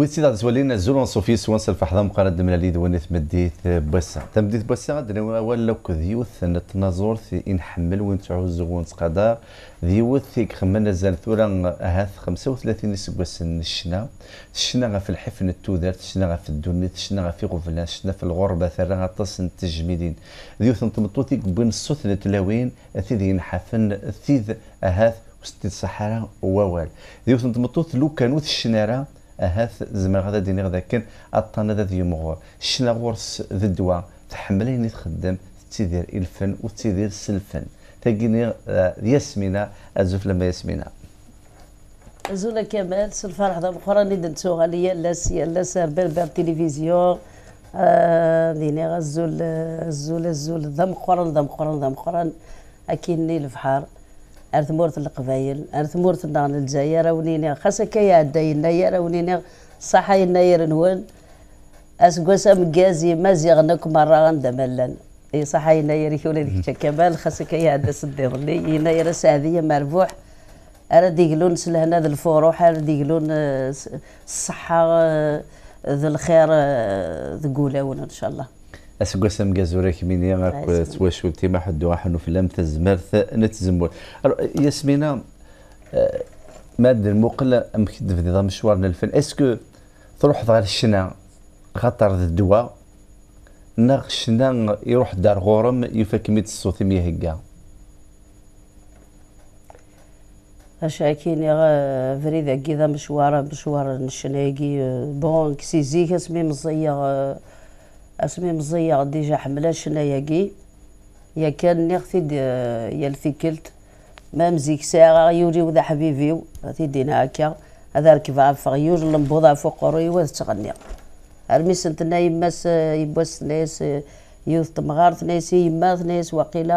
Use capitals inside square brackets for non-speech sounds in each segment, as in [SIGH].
ويتسيد عدس ولينا زول صوفي سوانس الفحضة مقارنة من اللي دوانيت مديت بوسا تمديت بوسا دنيا ولا كذيوث نتنازور في إن حمل وين تعوز وين ذيوث في خمنا زان ثورا هاث 35 سبوس الشنا الشنا في الحفن التوذرت الشنا في الدنيت الشنا في غفلان شنا في الغربة ثرا غطاس التجميدين ذيوث نتمطوتي بين الصوت نتلاوين ثيذ ينحفن ثيذ أهاث وستيد صحارا ووال ذيوث نتمطوت لو كانوث الشنارة اهاث زمر غادا ديني غدا كان اطانا هذا ذي مغور شنا غورس ذي الدواء تحمليني تخدم تيدير الفن وتيدير سلفن تاقيني آه، ياسمينا ازوف لما ياسمينا زولا كمال سلفان حضر اخرى اللي دنتوها لا لاس لاس باب تلفزيون آه، ديني غزول آه، زول زول ضم قرن ضم قرن ضم قرن اكيني البحر مورث القبايل أرثمورة النغن الجاية ونينا خاصك يا عداينا يا ونينا صحا يناير نوان أسقوسا مقازي مازيغنك مرة غندا ملان اي صحي يناير يقول لك كمال خاصك يا عدا سدير لي يناير سعدية مربوح أراد يقولون سلهنا ذل الفروح أراد يقولون الصحة آه، آه، ذل الخير آه، ذا قولاونا إن شاء الله اسكاس مجازوريك مني غاك تواشولتي ما حد في لم تزمرت نتزمول ياسمينه آه، ماد المقل في نظام مشوار للفن اسكو تروح غير الشنا خاطر الدواء ناغ الشنا يروح دار غورم يفك ميت الصوت مي هكا اش غا فريدا كي ذا مشوار مشوار الشناقي آه، بون كسيزي اسمي مزيغ اسمي مزيغ ديجا حملة كي يا كان نغفي يا الفيكلت ما مزيك ساعة يوري وذا حبيبي هاتي دينا هكا هذا ركب عف غيور لنبوض فوق روي وذا تغني ارمي سنتنا يماس يبوس ناس يوث تمغار ثناس يما ثناس وقيلا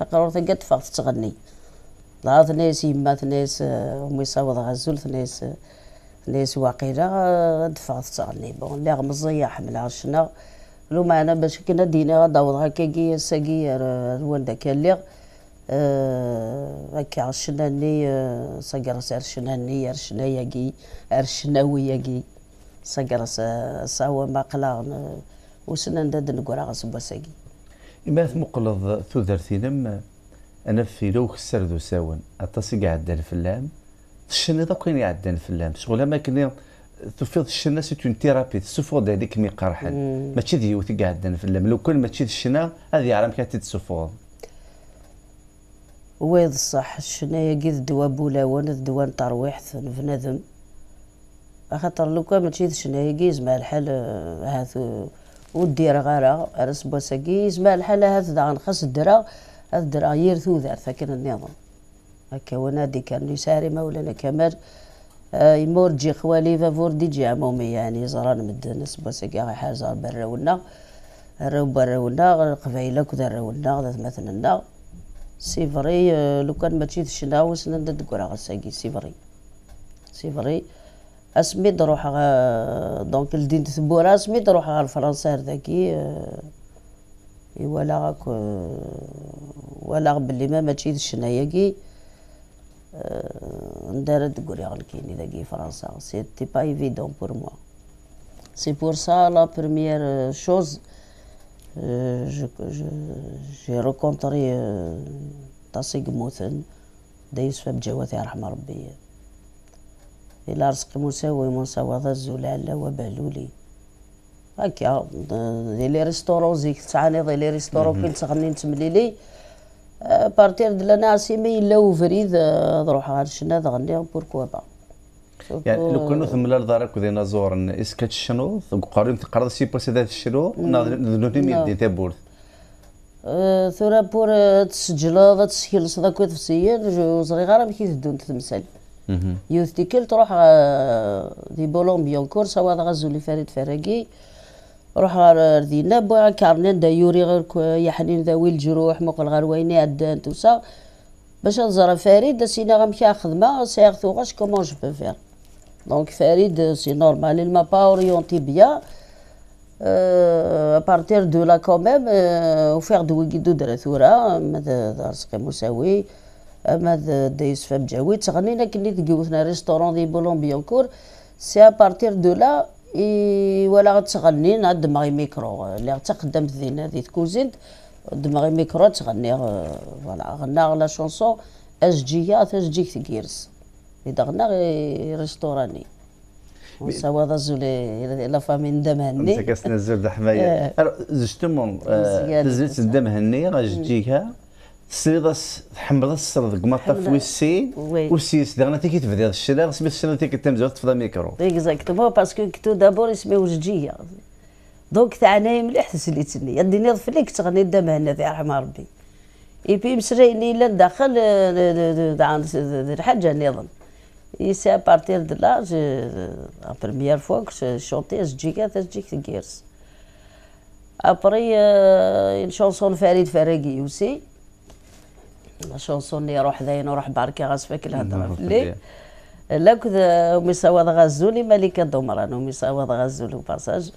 ثقرور ثقت فغ تغني لا ثناس يما ثناس امي صاوض غزول ثناس ثناس وقيلا دفعت تغني بون لي غمزيا حملها شنا معنا باش كنا دينا غداوض كي ساكي الوالده كان لي آه، هكا عرشنا ني آه، ساكرس عرشنا ني عرشنا ياكي عرشناوي ياكي ساكرس ساوا ماقلا آه، وسنا نداد نقرا غصبا ساكي إما ثمقلض ثودرتينم أنا في لوك السرد ساون أطاس قاعدان فلام تشني ضاك وين قاعدان فلام شغل ما كنا تفيض الشنا سي اون ثيرابي دي هذيك مي قرحن ماشي ديوث قاعدين في اللم لو كل ماشي الشنا هذه عرام كانت تسفور ويض صح الشنايا كي دوا بولاوان دوا ترويح بنادم خاطر لو كان ماشي يا قيز مع الحال آه، هاثو ودير غارة راس قيز مع الحال هذا دا نخص الدرا هذا الدرا يرثو ذا ثاكن النظام هكا ونادي كان يساري مولانا كمال آه، يمورجي خوالي فافور ديجي عمومي يعني زران مدن سبا سكا غي حاجة براونا راو براونا قبايلة كدا راونا غدا مثلنا فري آه، لو كان ماشي سند ندكورا غساكي سي فري اسمي غا... دونك لدين تبورا اسمي نروح غا فرنسا هذاكي آه، ولا غاك ولا بلي ما ماشي تشناياكي أه، ندارت غوريغ الكيني داكي فرنسا سيتي با ايفيدون بور موا سي بور سا لا بروميير شوز أه، جي ريكونتري طاسي أه، قموثن دايس فاب جواتي رحم ربي الى رزق مساوي من ذا الزلال وبالولي هكا دي لي ريستورون زيك تعاني دي لي ريستورون كي تغني نتمليلي بارتير دو لاناسي ناسيمي الا وفريد غير آه، غنشنا غني بوركوا با يعني لو كانوا ثم لا دارك دينا زورن اسكات الشنو قارن تقرض سي بوس آه، آه، ذات الشنو نظن ميدي تابورت ثورا بور تسجل تسكيل صداك تفسير وزري غير مكي تدون تمثال يوث تيكل تروح دي بولومبيون كورس وهذا غزو اللي فريد فرقي روح ردينا بو كارنين دا يوري غير يحنين ذوي الجروح مقل الغرويني ويني عدان توسا باش نزرى فريد سينا غمشي خدمة سيغ ثوغاش كومون جو بو فير دونك فريد سي نورمال ما با اوريونتي بيا أه بارتير آه، دو لا كوميم وفيغ دو ويكيدو درا ثورا ماذا رزقي مساوي ماذا دايس فام جاوي تغنينا كني ثقيوثنا ريستورون دي بولون بيونكور سي ابارتير دو لا ولا غتغني دماغي ميكرو اللي غتخدمت ذينا ذي تكوزينت دماغي ميكرو تغني آه، فوالا غنا لا شونسون اش جيا اش جيك تكيرس اذا غنا غي ريستوراني وسوا زول لا فامي ندم هني انت كاسنا الزول حمايه جوستومون [LAUGHS] إيه. آه، تزيد ندم هني راه جيكها سليضاس حمرض القمطه في ويسي وسيس دغنا تيكي الشيء الشلا سميت الشلا تيكي تمزور تفضى ميكرو اكزاكتومون باسكو كتو دابور اسمي وجديه دونك تاعنا مليح تسليتني يدي نيض ليك تغني الدم هنا في رحم ربي اي بي مسريني لا داخل الحاجه نظام اي سي ا بارتير دو لا لا بروميير فوا شونتي اش جيكا تجيك كيرس ابري اون شونسون فريد فراقي يوسي شونسوني روح ذاين وروح باركي غاسفك الهضره نعم، لي لاك مساوض غزولي ملكه دمران ومساوض غزولي باساج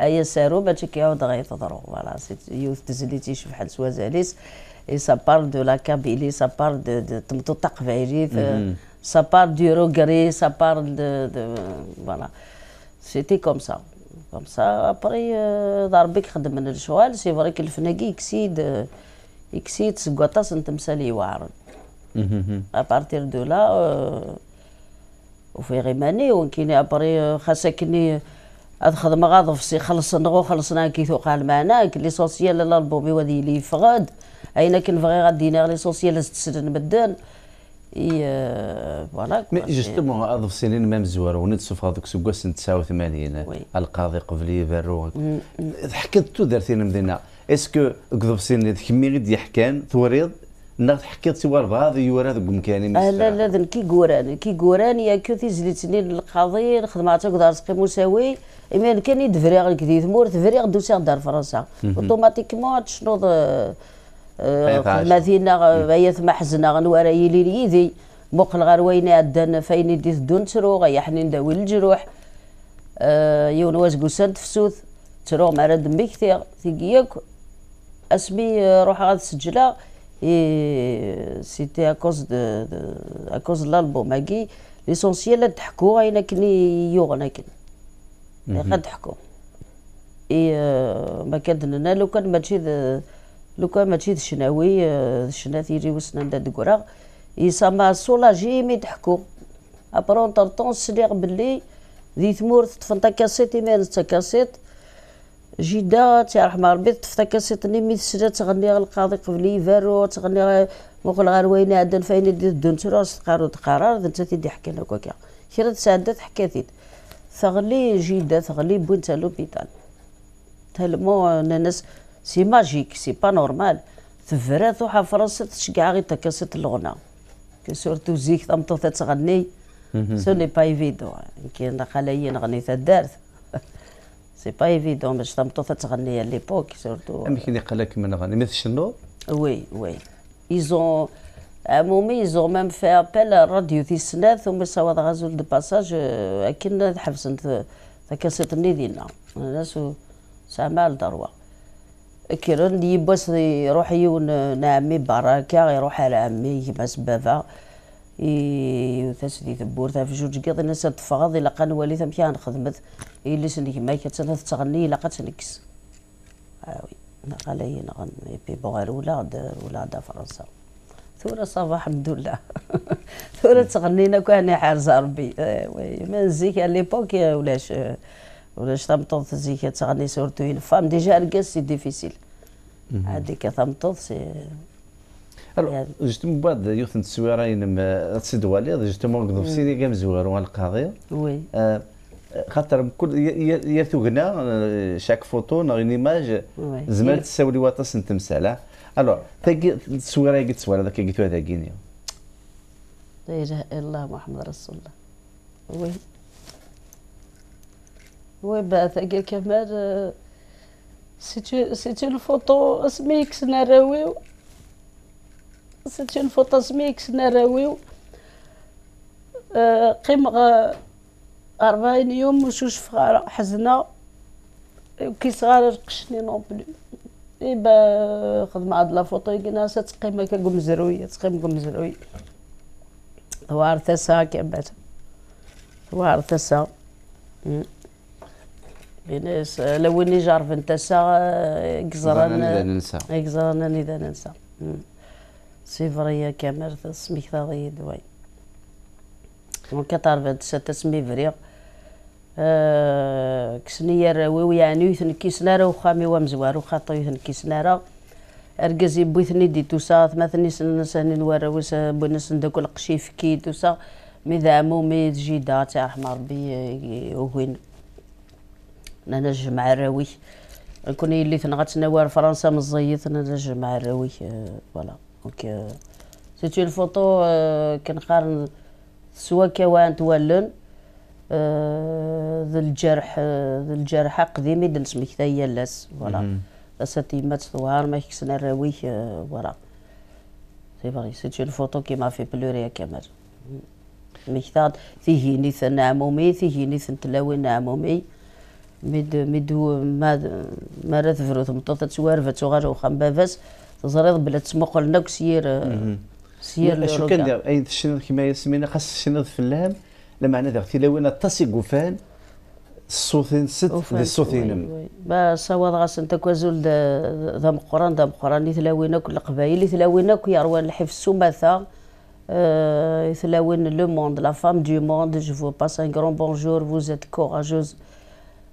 ايا سارو باش كيعاود غيتضرو فوالا يوث تزليتي حال سوازاليس اي سا بار دو لا كابيلي سا بار دو تمتو تقفايلي سا بار دو روغري سا بار دو فوالا سيتي كوم سا كوم سا ابري ضربك خدم من الشوال سي فري كلفنا كيكسيد اكسيت سكوطاس نتمسالي واعرن ابارتير دو لا وفي غيماني ونكيني ابري خاسكني ادخل ما غاضف سي خلص نغو خلصنا كي ثقال معنا لي سوسيال لالبومي وادي لي فغاد اين كن فغي غادي نار لي سوسيال تسدن نبدل اي فوالا مي جوستومون هذا في سنين ميم زوار هذوك هذاك سنه 89 القاضي قبلي فيرو mm, mm. حكيت تو درتي مدينه اسكو كذب سين تكمي غير حكان توريض نغ تحكيت سوى ربعض يورا ذوك مكاني لا لا ذن كي قوران كي قوران يا كو تيزليتني القاضي نخدم تاك دار سقي مساوي اما كان يدفري غير كدي ثمور تفري غدو سير دار فرنسا اوتوماتيكمون تشنوض مثينا هي ثما حزنا غنورا يلي ليدي مقل غير وين عدان فين يدي تدون ترو غي حنين داوي الجروح يون واش قوسان تفسوث ترو مع رد مكثير تيكياك اسمي روح سجلها اي سيتي اكوز دو اكوز لالبوم هاكي ليسونسيال ضحكوا غاينا كني يوغنا كن ضحكوا اي euh, ما كان لو كان ماشي لو كان ماشي الشناوي الشناثي آه، يجي وسنا ندا اي يسمى سولاجي مي ضحكوا ابرون طرطون سليغ بلي ذي ثمور تفنطا كاسيت يمال تا كاسيت جده تيرحم ربي تفتكر سيطني مي تسرى تغني القاضي قبل يفارو تغني مقول غير وين عندنا فاين دير الدنتر تقارو تقرار انت تيدي حكينا كوكا كي تسعدت حكاتي ثغلي جده ثغلي بنت لوبيتال تلمو ناس سي ماجيك سي با نورمال تفرات وحا فرنسا تشقع غير تكاسيت الغنى سورتو زيك تمطو تتغني سو ني با ايفيدو كي نقالايا نغني تا دارت سي با ايفيدون باش تمطوط تغني لي ليبوك سورتو امي كي قال لك من غني مثل شنو وي وي ايزون عمومي ايزون ميم في ابل راديو في سنات ثم سواد غازول دو باساج اكن حبسن تكاسيت دينا الناس دروا الدروه كيرن يبوس يروح يون نعمي بركه يروح على عمي بس بابا ثاس دي تبورت في جوج قيض الناس تفاضي إلا قان والي ثم كان خدمت إلا سنك ما كتسنة تغني إلا قتنكس آوي نقالي نغني بي بغير ولا ولا فرنسا ثورة صافا الحمد لله [LAUGHS] ثورة تغنينا كان حارس ربي وي ما نزيك على ليبوك ولاش ولاش تمطوط زيك تغني سورتو فام ديجا الكاس سي ديفيسيل هذيك تمطوط سي الو جوستومون بعد يوث التسويره سيد وليد واليض جوستومون في سيدي كام زوارو القاضي وي خاطر كل يا ثغنا شاك فوتو نغ ايماج زمان تساولي واطاس نتمثال الوغ تاكي التسويره كي تسوار هذاك كي تو هذاك لا اله الا الله محمد رسول الله وي وي بعد كمال سيتي سيتي الفوتو اسمي كسنا راويو ستين فوطا سميك سنا راويو آه، قيم قيم أربعين يوم وشوش فغارة حزنة كي صغار رقشني نو بلو إيبا خدمة عاد لافوطي قلنا ستقيم هكا زروية تقيم قمزروية وارثسا هكا بعد وارثسا بناس لو اني جارف انت سا اكزران آه، اذا ننسى اكزران اذا ننسى سيفريا كامل تسميك تاضي دواي وكا تعرف تسمي فريا أه كسنية راوي يعني يثن كيسنارا وخامي ومزوار وخاطو يثن كيسنارا ارجز بويثني دي توسا ثمثني سن سن الوراوس بنس ندوك القشيف كي توسا مي ذامو مي جيدا تاع رحمة ربي وين انا نجمع راوي كوني اللي ثنغت نوار فرنسا مزيت انا نجمع راوي فوالا أه دونك سيتي الفوتو كنقارن سوا كوانت والن ذا الجرح ذا الجرح قديمي دلس مكتايا لاس فوالا ساتي ما تصوار ما كسنا الراويه فوالا سي فري سيتي الفوتو كيما في بلوريا كامل مكتاد فيه نيث نعمومي فيه نيث تلاوي نعمومي مد مد ما ما رث فروث مطوطة سوارفة تغار وخم بافاس تزريض بلا تسموق لنا وسير سير لا شو كان اي الشنط كما يسمينا خاص الشنط لا معنى ذاك تي لوين تاسي كوفان الصوتين ست دي الصوتين با صواد غاس انت كوازول ذا مقران ذا مقران يثلاوينا كل قبايل يثلاوينا كي يروان الحفظ السماثه آه، يثلاوين لو موند لا فام دو موند جو فو باس ان غران بونجور فوز ات كوراجوز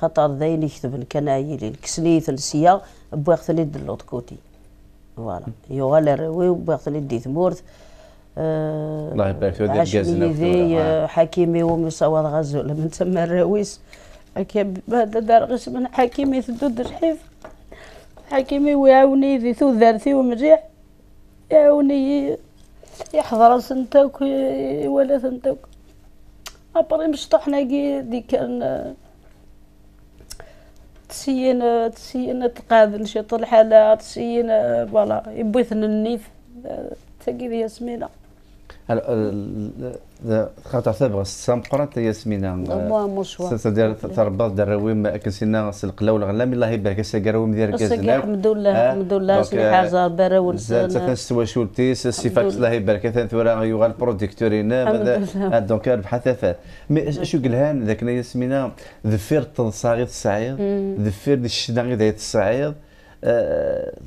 خاطر اللي يكتب كان عيلي الكسلي ثلسيه بواغت لي دلوط كوتي فوالا يغال الروي وبواغت لي دي ثمورت آه، الله يبارك فيك ذي آه، حكيمي ومصور غزول من تما الراويس هذا دار غش من حكيمي ثدود الحيف حكيمي ويعاوني ذي ثو ذارثي ومجيع يعاوني يحضر سنتوك ولا سنتوك أبري مشطحنا كي دي كان تسين تسين تقابل شي طول حالات تسين فوالا يبغي النيف تاكي سمينه Euh, خاطر ثابغ السامقرة يا سمينا سيدير تربط دراويم كنسينا القلاول غلام الله يبارك سي كراويم ديال كازنا الحمد لله آه، الحمد لله شي حاجه باراول آه، سنه سوا شولتي سي الله يبارك ثان ثورا آه، يوغال بروديكتورين دونك ربح ثافات مي شو قالها ذاك يا سمينا ذفير تنصاغي الصعيد ذفير الشنا غير السعير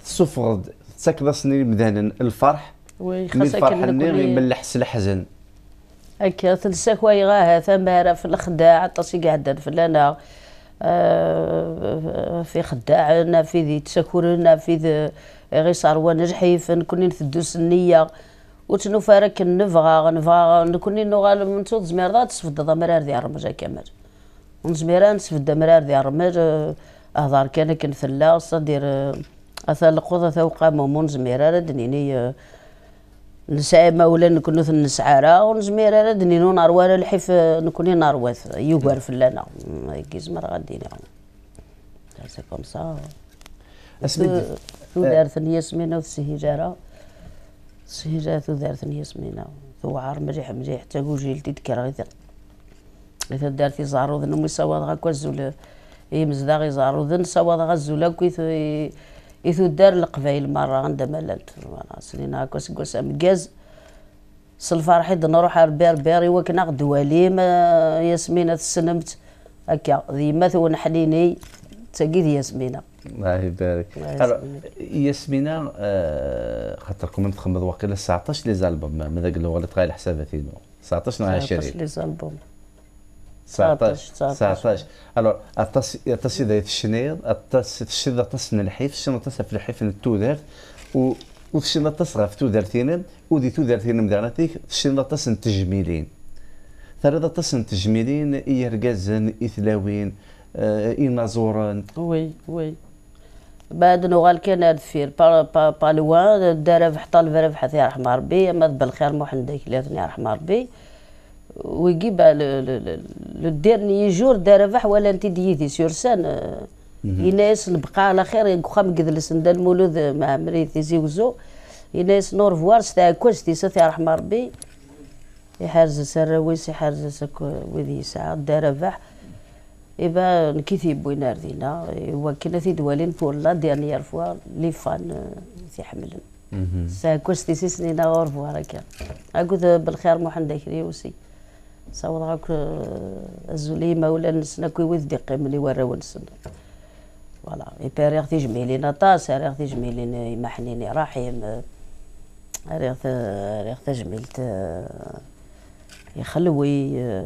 صفغد تسكد سنين مدانا الفرح ويخاصك من لحس الحزن اكي تلسا كواي غاها ثمارة في الخداع طاسي قاعدة فلانا آه في خداعنا في ذي تسكرنا في ذي غي صاروا نجحيف نكوني نثدوس النية وتنو فارك نفغا نفغا نكوني نوغال من صوت زمير ذات مرار ذي رمجا كامل نزميرا نسفد مرار ذي رمج اهضر كان كنثلا صدير اثا آه، القوض اثا وقام مون زميرا دنيني آه، نسعى ولا نكونو في النسعارة ونزمير على دني نو الحيف نكوني نروث يقار فلانا كي مرة غادي سي كوم سا اسمي ثو أه. دار ياسمينة سمينة وثو سهيجارة سهيجارة ثو ثنية ياسمينة ثو عار مليح مليح حتى وجيلتي تكر غير غير دارت يزعرو ومي صواد غاكوا الزول يمزدا غيزعرو ذن صواد غا الزول كي إذو دار القبايل مرة عندها ملالت كوس هكا مقاز سلفار حيد نروح على البربيري وكنا لي ما ياسمينة تسلمت هكا ديما ثون حنيني تسقي ياسمينة الله يبارك ياسمينة آه خاطركم تخمض واقيلا 19 لي زالبوم من ذاك اللي غلط غير حساباتي 19 نهار شريف 19 لي زالبوم 19 19 الوغ اطاس اطاس اذا تشنيض اطاس تشد اطاس من الحيف تشد اطاس في الحيف من التودارت و وتشد تصغى في تودارتين ودي تودارتين مدارتيك تشد تصن تجميلين ثلاثة اطاس التجميلين يرقازن اثلاوين ينازورن وي وي بعد نوغال كان فير با با با لوان دار حتى الفرف يا رحمة ربي اما بالخير محمد يا رحمة ربي ويجيب لو دير جور دار ربح ولا انت ديدي سور سان آه، يناس نبقى على خير خام قدلس ندا المولود آه، مع مريتي زيوزو يناس نور فوار ستا كوستي سيتي رحم ربي يحرز ويس يحرز سك وذي ساعة دار ربح إبا نكيثي بوينار دينا وكنا في دوالين فور لا ديرنيير فوا لي فان تيحملن آه، سا كوستي سيسنينا غور فوار هكا أقول بالخير محمد داكري وسي صور هاك آه، الزليمه ولا نسنا كي وذدي قيملي وراو نسنا فوالا يبان ريغ تيجمعي لينا طاس ريغ تيجمعي لينا يمحنيني رحيم ريغ ريغ تجميلت يخلوي آه،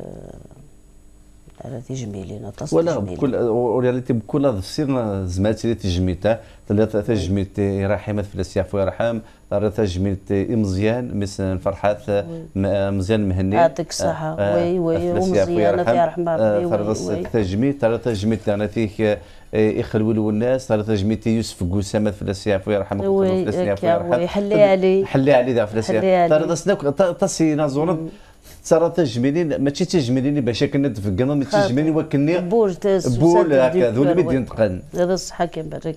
راه تيجمي لينا تصوير ولا بكل ورياليتي بكل هذا السير زماتي تيجميتا تيجميتي رحمة فلسي عفوا يرحم تيجميتي مزيان مثلا فرحات آه، مزيان مهني يعطيك الصحة آه، وي آه، وي ومزيان الله تيرحم ربي تيجميت تيجميت انا فيه يخلولوا الناس ترى تجميتي يوسف قسامة فلسي عفوا يرحمك وي يرحم حلي علي حلي علي ذا فلسي ترى تسنا تسي نازورن ترى تجميلين ماشي تجميلين باش كنا تفكنا ما تجملين وكني بول بول هكا ذو اللي بدي نتقن هذا الصحة كان بعد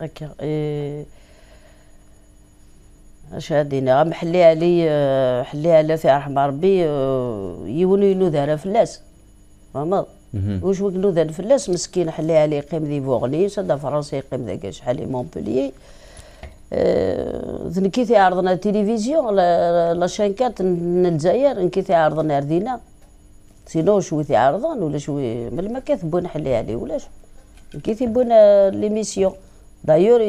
هكا إيه. اش هادينا محلي علي حلي على في رحم ربي إيه، يونو على فلاس فهمت واش وكنوذ فلاس مسكين حلي علي يقيم دي فورلي هذا فرنسا يقيم ذاك شحال إيه، مونبليي ذن آه، كي عرضنا التلفزيون لا شانكات من الجزائر ان آه، كي عرضنا ردينا سينو شوي تعرضن ولا شوي من ما كثبون حلي عليه ولاش كي بون ليميسيون دايور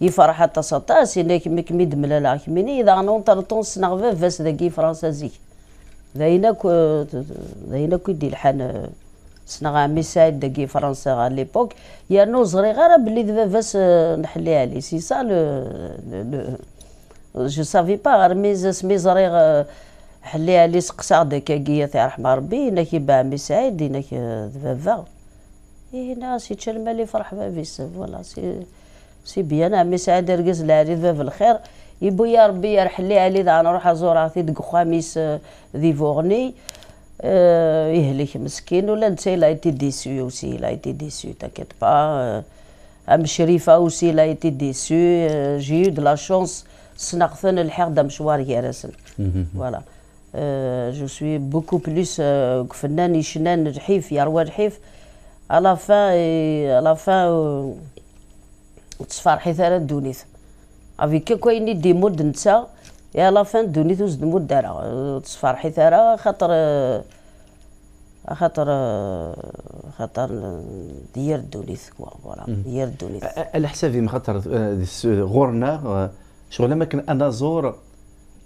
يفرح التسطاس إلا كمي كمي ملا لا كميني إذا نون طرطون سنغ فاس ذاكي فرنسا ذاينا كو ذاينا كو يدي الحان سنغا ميسايد دقي فرنسا غا ليبوك يا نو زري غير بلي دباباس نحليها لي سي سا لو جو سافي با غير ميز سمي زري حليها لي سقسا دكاكيا تاع رحم ربي هنا كيباع ميسايد فا دبابا إيه، هنا سي تشلمى لي فرح فيس فوالا سي سي بيان ميسايد رقز لها لي دابا الخير يبو يا ربي يرحل لي علي نروح ازور عطي دق خاميس ذي آه، آه، يهلك مسكين ولا انت لا ايتي ديسو اوسي لا ايتي ديسو تاكيت با آه، ام شريفه اوسي لا ايتي ديسو آه، جي دو لا شونس سنقفن الحق دا مشوار يارسن فوالا جو سوي بوكو بلوس فنان يشنان رحيف يروى رحيف على فا على فا تصفرحي ثلاث دونيث افيك كوين دي مود نتا يا لافان دوني راه الدار حيت راه خاطر خاطر خاطر ديال الدوليت كوا فوالا ديال الدوليت على حسابي خاطر آه، غورنا آه، شغل ما كان انا زور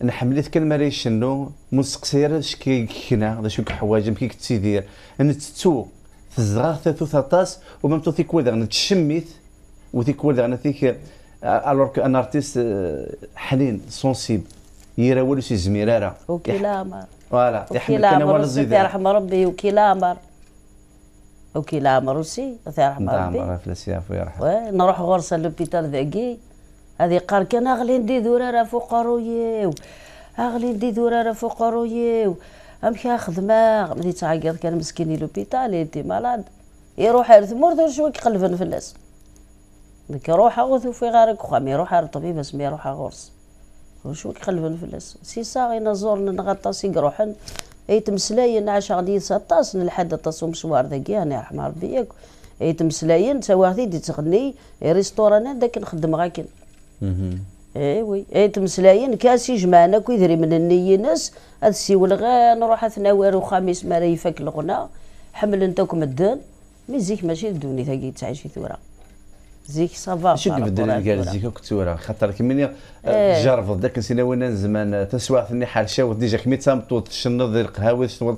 انا حمليت كان ما يشنو شكي كنا كيكنا شو كحوايج كي كتسيدير انا تتو تزغار ثلاثو ثلاثاس ومام تو ثيك ولد تشميت وثيك ولد ثيك الوغ كو ان ارتيست حنين سونسيبل يرى والو سي زميراره وكيلامر فوالا يحمل كان والو ربي وكيلامر وكيلامر وسي يرحم ربي نعم في السياف ويرحم نروح غرسه لوبيتال ذاكي هذه قال كان اغلي ندي ذراره فوق رويو اغلي ندي ذراره فوق رويو امشي ما ملي تعيط كان مسكيني لوبيتال يدي مالاد يروح ثمور شوي يقلبن في الناس ديك روح اغوث في غارك وخا مي يروح الطبيب اسمي روح غرس وشو يخلفن فلس سي صاغي نغطى سي قروحن ايت مسلاين عاش غادي يسطاس لحد طاسو مشوار ذاكي انا رحمة ربي ياك تا واحد يدي تغني ريستوران داك نخدم غاكن اي وي اي تمسلاين كاسي جمعنا كو يدري من النية ناس هاد السيول غير نروح ثناوار وخميس ما يفك الغنى حمل انتوك مدان مي زيك ماشي الدوني تاكي تعيشي ثوره زيك صافا شو كيف الدراري كاع زيك كتورا خاطر كمني إيه. جرفض ذاك نسينا وين زمان تسوعت ني حرشه ديجا كمي تامطو تشنض ديال القهاوي تشنض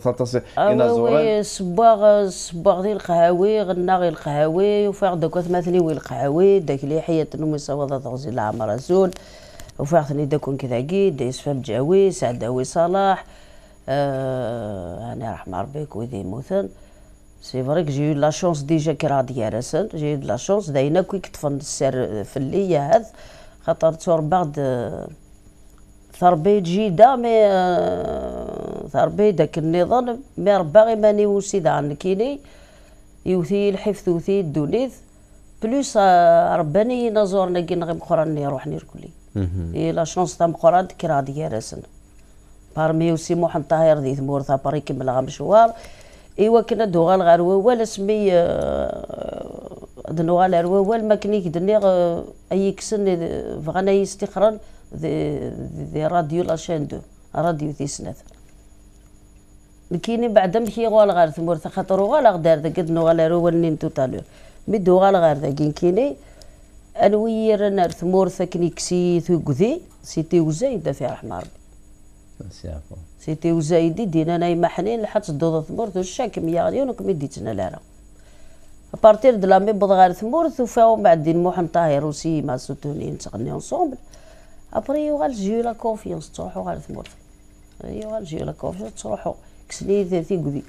آه، انا زوري صباغ صباغ ديال القهاوي غنا غير القهاوي وفاق دوك مثلي وي القهاوي داك اللي حيت نومي صواد تغزي العمر زول وفاق ثني داكون كذا كيد يسفم جاوي داوي صلاح آه انا رحمه ربي كويدي موثن سي فريك جي لا شونس ديجا كي راضية راسل جي لا شونس داينا كي كتفن السر في اللي هذا خاطر تور بعد تربيت آه، جيدة مي آه، ثربيت داك النظام مي باغي ماني وسيد عن كيني يوثي الحفظ وثي الدونيث بلوس آه، رباني نزورنا كينا غي مقراني روحني الكلي اي لا شونس تاع مقران كي راضية راسن بارمي وسي محمد طاهر ذي ثمور ثابري كيما غامشوار ايوا كنا دوغال غير ولا سمي آه، آه، دنوغال غير روا ما كني كدني آه، اي كسن بغانا يستخرن دي راديو لاشين دو راديو دي سنات لكيني بعد مشي غوال غير ثمور خاطر غوال غدار ذا قد نوغال غير ووال نين توتالور مي دوغال غير ذا كيني انوي نار ثمور كني كسي ثوكذي سيتي وزايد في رحمة ربي سي عفو سيتي وزايدي دينا انا يما حنين لحد تدوض ثمورت وشاك مية غليون وكمي ديتنا لارا ابارتير دو لامي بوض غير ثمورت وفاو بعد دين محمد طاهر وسي مع نتغني تغني اونسومبل ابري يوغال جيو لا كونفيونس تروحو غير ثمورت يوغال جيو لا كونفيونس تروحو كسني ثلاثين قدي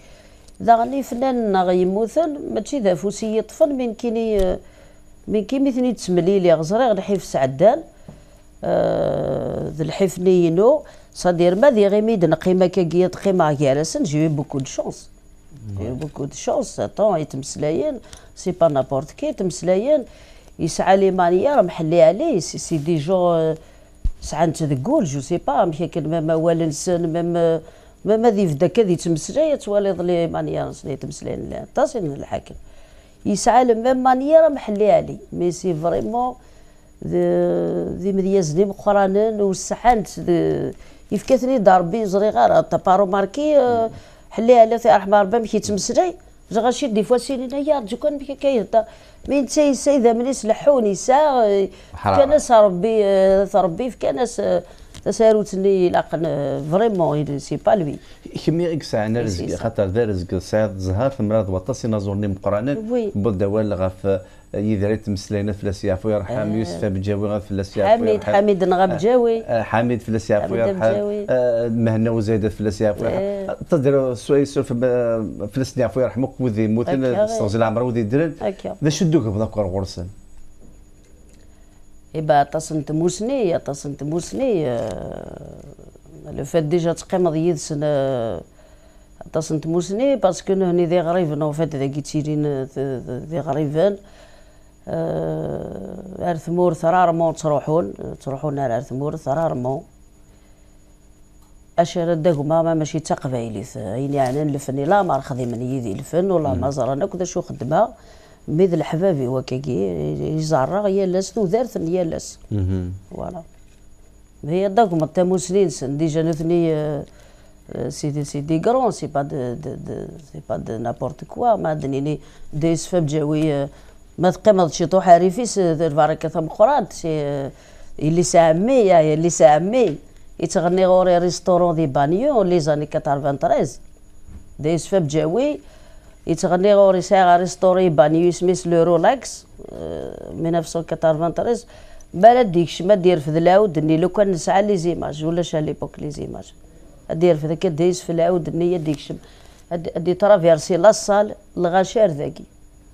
داغني فنان غيموثن ماشي ذا فوسي يطفن من كيني من كي مثني تسملي لي غزري غنحيف سعدان آه، ذا أه الحفني ينو C'est-à-dire, قيمة j'ai eu beaucoup de chance. J'ai eu beaucoup de chance. Attends, c'est pas n'importe qui. يسعى لي مانيير محلي عليه سي دي جو انت تقول جو سي با مشاكل ما موال نسن ما ما ما ذي فداك ذي تمسلاي تواليض لي مانيير نسني تمسلاي لا تصل الحاكم يسعى لما مانيير محلي علي مي سي فريمون ذي مدياز لي مقرانن وسحانت يفكاتني دار زري غير تبارو ماركي آه، حليها لا في رحمه ربي مشي تمسري غاشي دي فوا سينينا يا رجو كان بك كيهضر من سي سي ذا ملي سلحوني سا كانس ربي آه، ربي في كانس تساروت آه، اللي لاقن فريمون سي با لوي كمي انا رزق خاطر ذا رزق ساعد زهر في مرض وطاسي من مقرانا بود غا في يدري تمسلينا فلاس يعفو يرحم آه. يوسف بجاوي غير في يعفو حميد حميد نغب آه. جاوي آه، حميد فلاس يعفو يرحم مهنا وزايده في يعفو إيه. آه. تدير سوي سوف في يعفو يرحمك وذي موت استغزل عمره وذي درن ذا شدوك ذاك غرسن إبا تصنت موسني تصنت موسني لو فات ديجا تقيمض يدسن تصنت موسني باسكو هني ذي غريفن وفات ذاك تيرين ذي غريبان آه، أرثمور مو تروحون تروحون على أرثمور مو أشير دغما ما ماشي تا قبايليت يعني, يعني نلفني لا ما رخذي من يدي الفن ولا ما زرنا كدا شو خدمه ميد الحبابي وكاكي يزرع يلاس يا يلاس فوالا هي دغما تا مسلين ديجا نثني آه، سيدي سيدي كرون سي با دي سي با نابورت كوا ما دنيني دي سفاب جاوي آه، ما تقيمض شي طوحه ريفيس تبارك ثم قراد شي آه، اللي سامي يا آه، اللي سامي يتغني غوري ريستورون دي بانيو لي زاني 93 دايس فاب جاوي يتغني غوري ساغا ريستوري بانيو سميس لو رولاكس 1993 ما ديكش ما دير في العود اني لو كان نسعى لي زيماج ولا شالي بوك لي زيماج دير في ذاك دايس في العود اني ديكش ادي ترافيرسي لاصال لغاشير ذاكي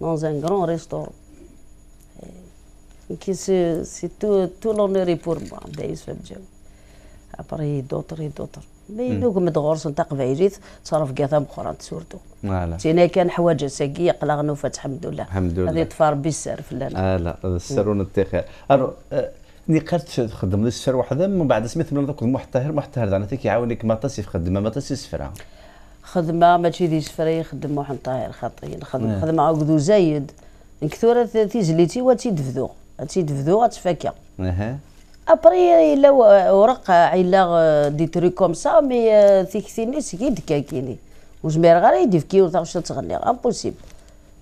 dans un grand restaurant. C'est tout, tout l'honneur pour moi, دايس في الجو. Après d'autres et d'autres. مي نقمد غرس نتاع قبايلي تصرف كاثا اخرى سورتو تينا كان حوايج ساكي يقلغنو الحمد لله الحمد لله هذه طفى ربي السر فلانا لا السر الو ني قرت تخدم السر وحده من بعد سميت من ذاك محتهر محتهر زعما تيك يعاونك ما تصيف خدمه ما تصيف سفره خدمه ما تشيديش سفري يخدم واحد طاهر خطي خدمه نعم. خدمه عقدو زايد نكثر تيزليتي وتيدفدو تيدفدو غتفكا ابري الا ورق الا دي تري كوم سا مي تيكثيني سكي دكاكيني وجمير غير يدي فكي تغني امبوسيبل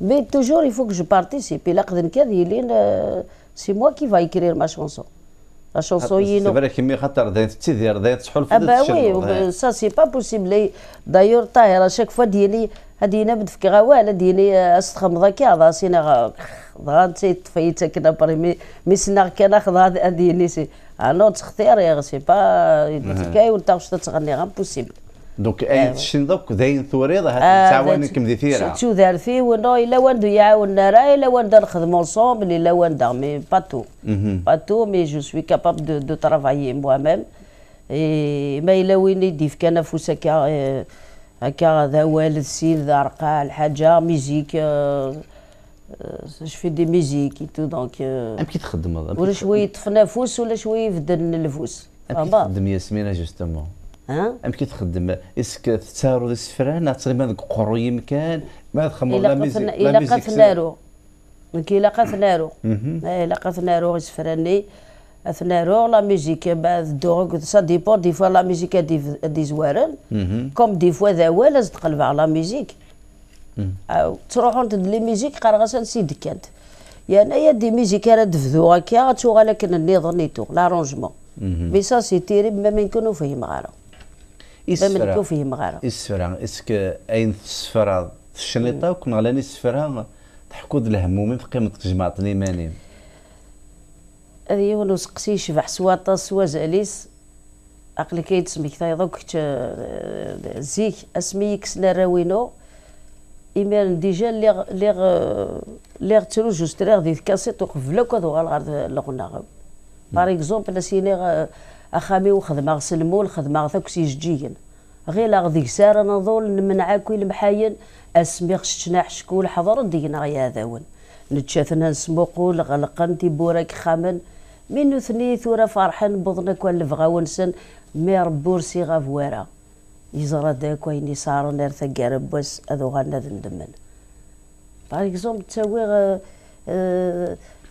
مي توجور يفوك جو بارتيسيبي لا قد كاد يلين سي موا كي فا يكرير ما شونسون اش صوينو سي كمية خطر دايت تيدير دايت تحل في ابا وي سا سي با بوسيبل دايور طاهر شاك فوا ديالي هادي نبد في غوال ديالي استخم ذاك راسينا غان تيت فايت كنا بريمي مي سنا كان اخذ ديالي سي انا تختير يا سي با كاي وانت واش تتغني غامبوسيبل دونك اي آه. دوك داين ثوريضه تعاونك آه، مديثيرا شو دار فيه وانا الا وند يعاون نرا الا وند نخدمو انصومبل الا وند مي با تو با تو مي جو سوي كاباب دو دو ترافايي موا ميم اي ما الا وين يديف كان فوسك آه، هكا ذا والد سيل ذا رقاع الحاجه ميزيك جو في دي ميزيك تو دونك امكي تخدم ولا شويه تفنى فوس ولا شويه فدن الدن الفوس امكي تخدم ياسمينه جوستومون أم كي تخدم اسك تسارو السفران ما ديك قرو يمكن ما تخمر لا ميزيك لا ميزيك ثنارو نكي نارو إلا اي نارو ثنارو السفراني أثنارو لا ميزيك باذ دوغ سا ديبو دي فوا لا ميزيك دي زوارن كوم دي فوا ذا ولا تقلب على لا ميزيك او تروحوا لي ميزيك قرغسا نسيد كانت يا انايا دي ميزيك راه دفذو هكا تشوغ لكن ظنيتو نيتو لارونجمون مي سا سي تيري ما يكونوا فيه غيره إسفرا من فيه مغارة إسفرا إسك أين تسفرا في الشنيطة وكنا غلاني سفرا تحكود الهمومين في قيمة جماعة الإيمانين هذه ولو سقسي يشبح سواطا سوا زاليس عقلي تسميك تاي دوك آه، زيك اسميك سلا راوينو إيمان ديجا ليغ ليغ ليغ ترو جوستريغ دي كاسيت وقفلوك هذو غالغار لغنا باغ اكزومبل سيني اخامي وخدمه سلمول خدمة غثاك سيججيين غير غدي سارة نظل نمنع كل المحاين اسمي خشتنا شكول حضر دينا غيا ذاون نتشاثنا نسموقول غلقن تيبورك خامن من نثني ثورة فرحن بضنك والفغاونسن مي ربورسي غاف ورا يزرى داك ويني نرثا ارثقار بس اذو غانا ذندمن باغ اكزومبل تساوي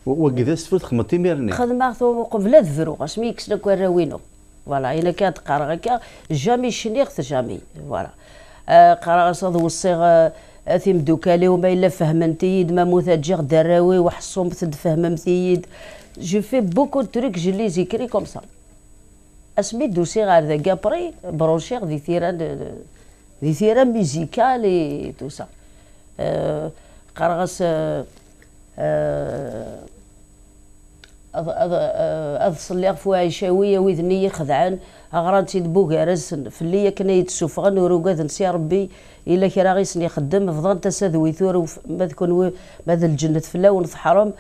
وكذا سفرت تخدم تيميرني خدمة قبل الذرو غاش مي كشلك وراوينو فوالا الا كانت قرا هكا جامي شنيخت جامي فوالا آه، قرا صاد وصيغ اثيم آه، دوكالي وما الا فهمنتيد ما جيغ دراوي وحصوم تفهممتيد جو في بوكو تريك لي زيكري كوم سا اسمي دوسي غير ذا بري بروشيغ دي ثيران دي ثيران ميزيكال اي تو سا قرغس أه صلي غفوا عيشاوية وذنية خذعان أغرانتي دبوكارز فليا كنا يتسوفغن وروقاد نسي ربي إلا كي راغي سن يخدم فضان تساذوي ويثور ما تكون ماذا الجنة فلا ونفحرم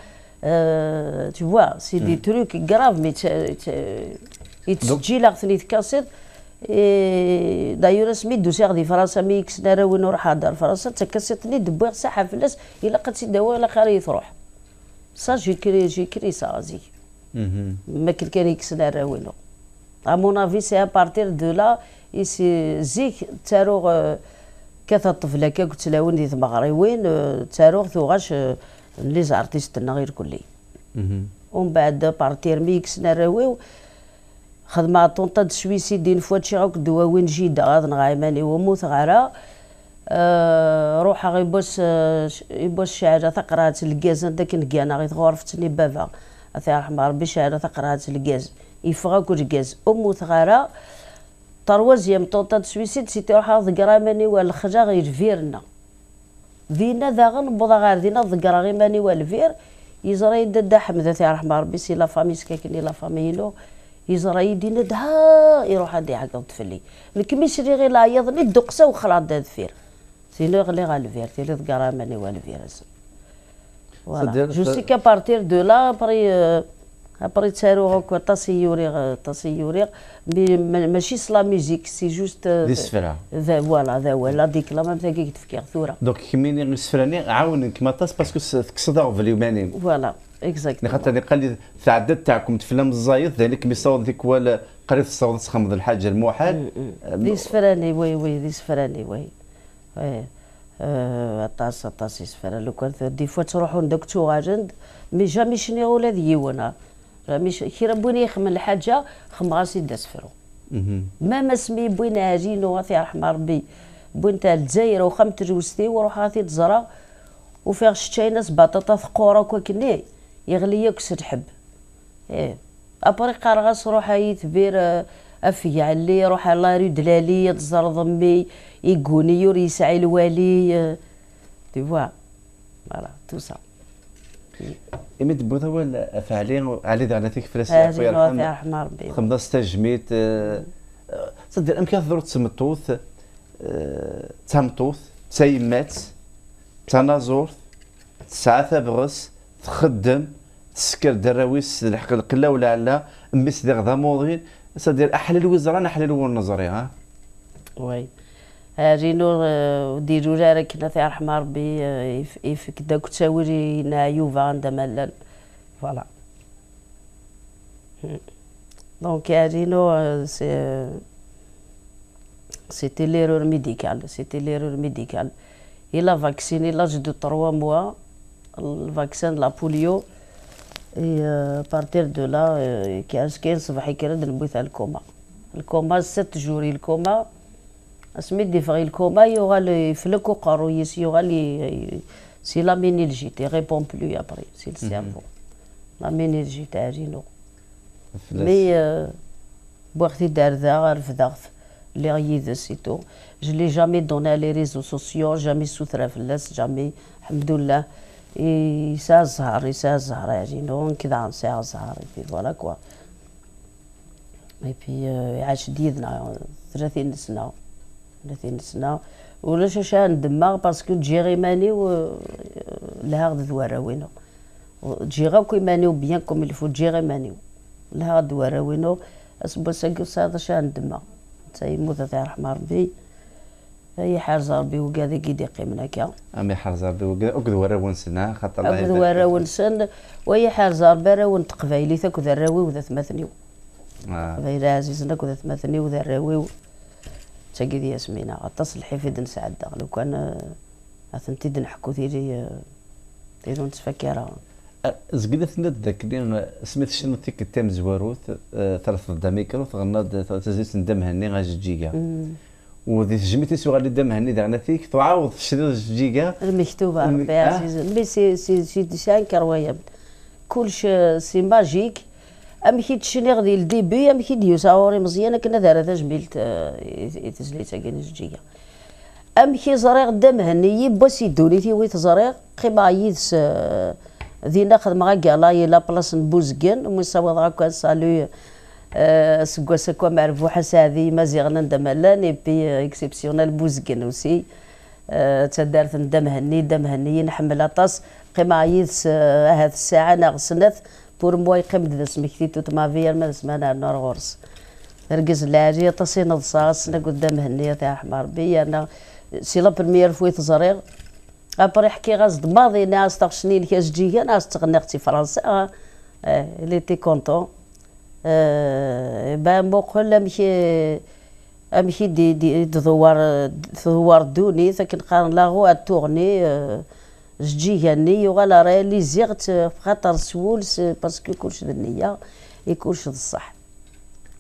أه توا سي دي تروك كراف مي يتسجل غثني تكاسيط دايور سميت سيغ دي فرنسا مي كسنا راوي نروح هدر فرنسا تكاسيطني دبوغ ساحه فلاس إلا قد سي دواء إلا خير يتروح Ça, j'écris, j'écris ça, Asie. Mais quelqu'un qui se À mon avis, c'est à partir de là, et c'est zik, تاروغ كثر الطفلك وتلاوين ديال وين تاروغ ثوغاش لي زارتيست غير كلي ومن بعد بارتير ميكس نراويو خدمة طونطا دسويسي دين فوا تشيغوك دواوين جيدة غاد نغايماني وموت غارا روحا غي باش آه، باش شعرة ثقرات الكاز داك نكانا غي غرفتني بابا الله يرحم ربي شعرة ثقرات الكاز يفغا كل الكاز أمو ثغارة طروازيام طوطا سويسيد سيتي روحا ضقراماني والخجا غير فيرنا فينا داغن بوضا غير دينا ضقرا غي ماني والفير يزرى يدا دا حمدة الله يرحم ربي سي لا فامي سكاكني لا فاميلو يزرا يدينا دها يروح عندي عقل طفلي الكميسري غير لا يضني الدقسه وخلاص داد فير سي لوغ لي غالفير سي لي غراماني والفيروس فوالا جو سي كابارتير دو لا ابري ابري تسارو هوك تاسيوري تاسيوري ماشي سلا ميزيك سي جوست دي سفرا فوالا ذا هو لا ديك لا مام تاكيك تفكير ثورا دونك كميني سفراني عاونك ما طاس باسكو تكسدو في اليوماني فوالا اكزاكتلي خاطر اللي قال لي تعدد تاعكم تفلم الزايد ذلك بيصور ذيك ولا قريت الصوت تخمض الحاجه الموحد دي سفراني وي وي دي سفراني وي ايه آه، طاس طاس يسفر لو كان دي فوا تروحوا ندكتو غاجند مي جامي شني ولا ديونا جامي كي ربوني يخمن الحاجه خم غاسي دسفرو ما ما سمي بوينا هاجين وغاثي رحم ربي بوينتا الجزائر وخم تجوزتي وروح غاثي تزرى وفيغ ناس بطاطا ثقوره كوكني يغلي يكس تحب ايه ابري قرغاس روح يتبير آه، افيا اللي روح الله يريد دلالي تزر ضمي يقوني يوري يسعي الوالي فوا فوالا تو سا إمي بوذا ولا فعلين علي على تيك فلاس الله رحمه ربي خمدا استجميت صدر أمكن تضر تسمطوث تمطوث تسيمات تنازور تسعة تبغس تخدم تسكر دراويس الحق القلة ولا لا ميس غدا موضين صدر أحلى الوزران أحلى الور نظري ها وي رينو ديرو لها كنا في رحمه ربي يفك كدا كتشاوري نا يوفا عندها ملل فوالا دونك رينو سي سيتي ليرور ميديكال سيتي ليرور ميديكال الا فاكسيني لاج دو 3 موا الفاكسين لا بوليو اي بارتير دو لا كاين صباح يكرد نبوث الكوما الكوما 6 جوري الكوما اسميت ديفغي الكوما يغال يفلك وقرويس يغال سي لا مينيلجيت يغيبون بلو ابري سي السيرفو لا مينيلجيت عجينو مي آه، بوغتي دار ذا غارف رفضغت لي غيدس سيتو جو لي جامي دوني لي ريزو سوسيو جامي سوثرا فلاس جامي الحمد لله يسا الزهر يسا الزهر عجينو كذا نسا الزهر اي فوالا كوا اي بي عاش ديدنا ثلاثين سنه 30 سنه ولا شاشا ندماغ باسكو تجي غي ماني و لها غد تجي غا كو مانيو بيان كوم الفو غي مانيو لها غد وينو اسبو ساكي وصاد شا ندماغ تاي موتا تاع رحمه ربي اي حرز ربي وكا ذي كي ديقي من هكا امي حرز ربي وكا اكد وراون ونسنا خاطر الله اكد وراون ونسن وي حرز ربي راه راون تاكو ذا وذراوي وذا ثماثني آه. غير عزيزنا كو ذا ثماثني وذا وذراوي تجدي ياسمينة غتصل حفيد نسعد لو كان أثنتي دنحكو ثيري ثيري نتفكرها زقدت ند ذاك اللي سميت شنو ثيك التام زواروث ثلاث دا ميكرو تغنض تزيت ندم هني غا جيجا وذي جميتي سوغا اللي دم هني دعنا فيك تعاوض شنو جيجا المكتوبة ربي عزيز مي سي سي سي ديسان كرويا كلش سي ماجيك امكي تشني غادي الديبي امكي ديوسا وري مزيان كنا دارا تجميل آه، تزليتا كان زجيه امكي زريغ دام هني با سيدوني تي ويت زريغ قيما يدس آه، دينا خدمة غا لاي لا بلاص نبوزكن ومساوض غاكا سالو آه، سكوا معرفو حس ساذي مازيغنا ندملان لان بي اكسبسيونال بوزكن اوسي تدارت ندم هني دم هني نحمل اطاس قيما يدس هاد الساعة ناغسنات بور موا يقيم دا سمكتي توت فيا ما سمانا نور غرس رقز العالية تصين الصاصنا قدام هنية تاع حمار بي انا سي لا برميير فوي تزريغ ابري حكي غاز دماضي ناس تغشني لك جي ناس اختي فرنسا أه. أه، لي تي كونتون أه، با مقل امشي امشي دي دي دوار دوار دوني ساكن قارن لاغو اتورني أه جدي يعني ولا لي زيغت في خاطر سول باسكو كلش بالنيه يكونش الصح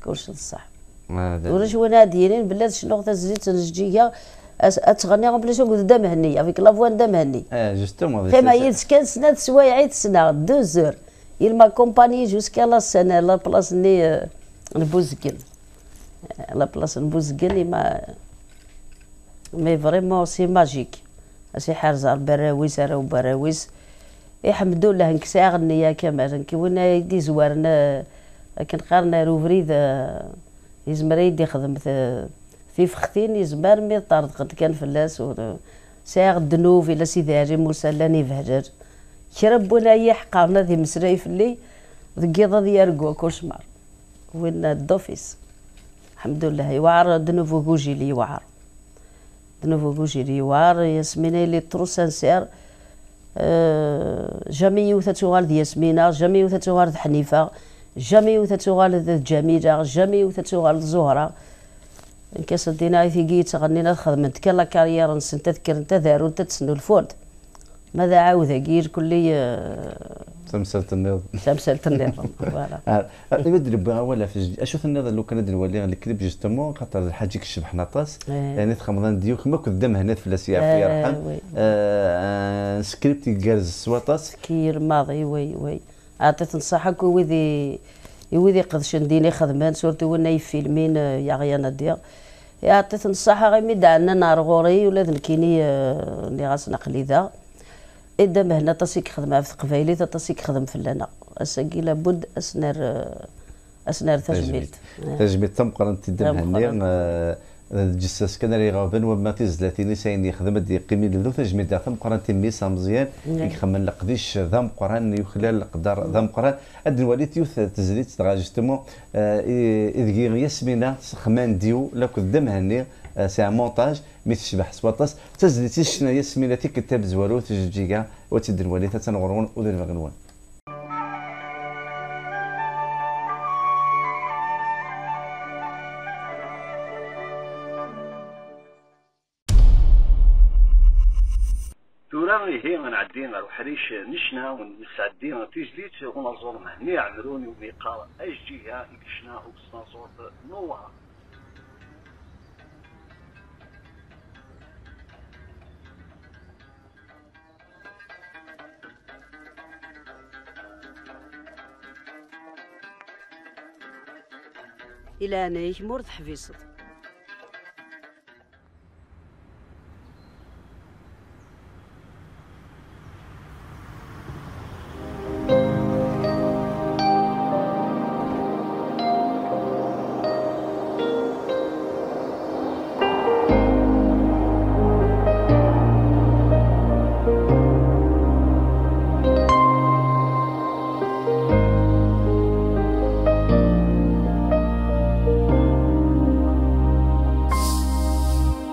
كلش الصح ما ورج وانا دايرين بلاد شنو غت زيت الجديه اتغني بلا شنو قد دم هني افيك لا فوان دم هني اه جوستومون كما يلس كان سنه سوايع سنه دوزور يل ما كومباني جوسكي لا سنه لا بلاص ني البوزكين لا بلاص البوزكين ما مي فريمون سي ماجيك أسي حرز البراويس أرو براويس لله إنك ساغني يا كما إنك وين يدي زوارنا لكن قارنا روفريد يزمر يدي خدم في فختين يزمر مي طرد قد كان فلاس ساغ دنوف إلا سيدي هاجي موسى لاني فهجر كرب ولا يحقرنا ذي مسراي فلي ذقيضة ذي يرقوا كوشمار وين الدوفيس الحمد لله يوعر دنوفو وجوجي لي يوعر دنوفو Novo بوجيريوار ياسمينه لي ترو سانسير جامي يوثت تغال ياسمينه جامي يوثت تغال حنيفه جامي يوثت تغال جميله جامي يوثت تغال زهره كاس الدينا في كي تغنينا خدمت كان لا كارير نسنت تذكر انت دارو انت تسنو الفورد ماذا عاود هكير كلي سمسلة النظام سمسلة النظام [LAUGHS] فوالا آه، آه، يبدل ولا في اشوف النظام لو كان ولي الكليب جوستومون خاطر الحاج كشبح نطاس إيه. يعني رمضان ديوك كما كنت دم هنا في الاسياف الله يرحم آه، سكريبتي كارز سواطاس كير ماضي وي وي عطيت نصحك ويدي يوذي قدش نديني خدمان سورتي وانا يفيلمين يا غيانا ديغ إيه، عطيت نصحة غير ميدعنا نار غوري ولا ذنكيني اللي غاس نقلي ذا إذا هنا تسيك خدمة في قبايلي تسيك خدم في لنا اساكي لابد أسنار أسنار تجميل تجميل إيه. تم قرن تدم هنيا آه، جساس كان راه غافن وما تزلاتيني ساين يخدم دي قيمي تجميل تم قرن قران تميس مزيان إيه. يخمن لقديش ذم قران يخلال قدر ذم قران اد الوالد يوث تزليت ترا جوستمون آه، اذ ياسمينا خمان ديو لاك دم هني آه، سي مونتاج مي تشبح سواطاس تزديتي شنايا سميلاتي كتاب زوالو تججيكا كاع وتدير والي تنغرون وذن غنوان هي من عدينا وحريش نشنا ونسعدينا تجليت ونظر مهني عمروني وميقار اجيها اكشنا وبصنا صوت نوها الى انا يجمر تحبيصت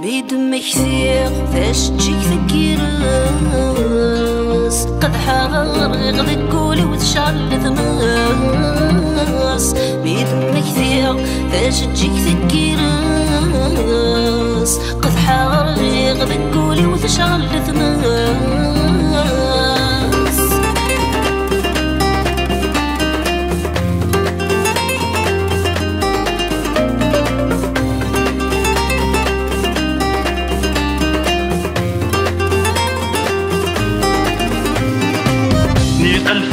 بيدم كثير فاش تجيك ثكيرس قدحة غرغي غدي تقولي وتشعل ثماس بيدم كثير فاش تجيك ثكيرس قدحة غرغي غدي تقولي وتشعل ثماس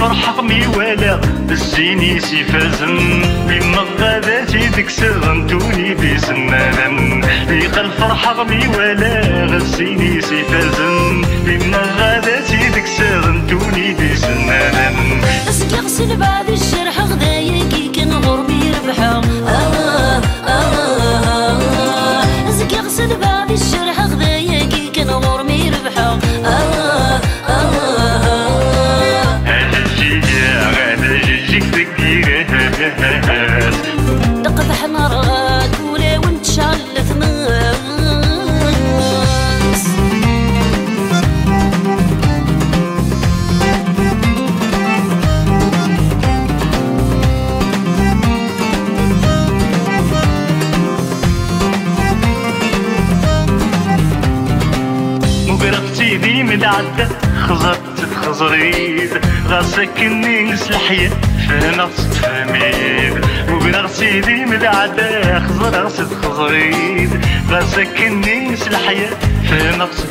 الفرحة مي ولا الزيني سي فازن بما غاداتي ديك نتوني توني دي سنادم الفرحة مي ولا الزيني سي فازن بما غاداتي ديك نتوني توني دي اسكي غسل بعد الجرح غدايا كي كان غربي ربحا آه، آه،, اه اه اسكي غسل بعد الجرح غدايا خزرت بخزريد غا النيس لحية فهنا غصت فهميد غسيدي من العدا خزر غصت خزريد غاسك النيس لحية فهنا غصت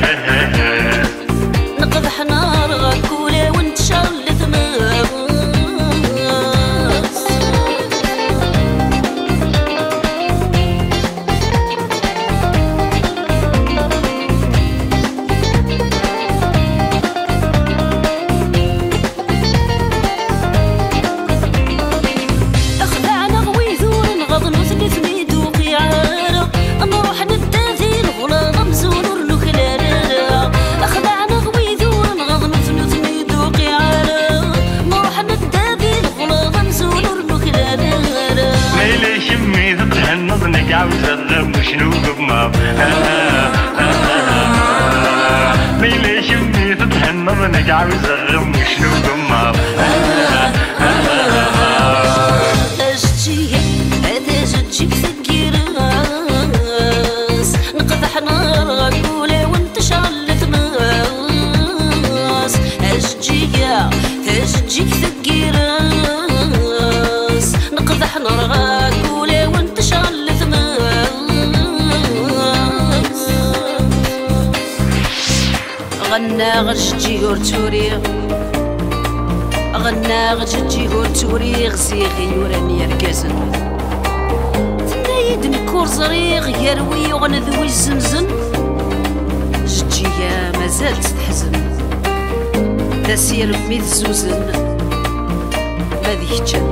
I'm zzuzen ma d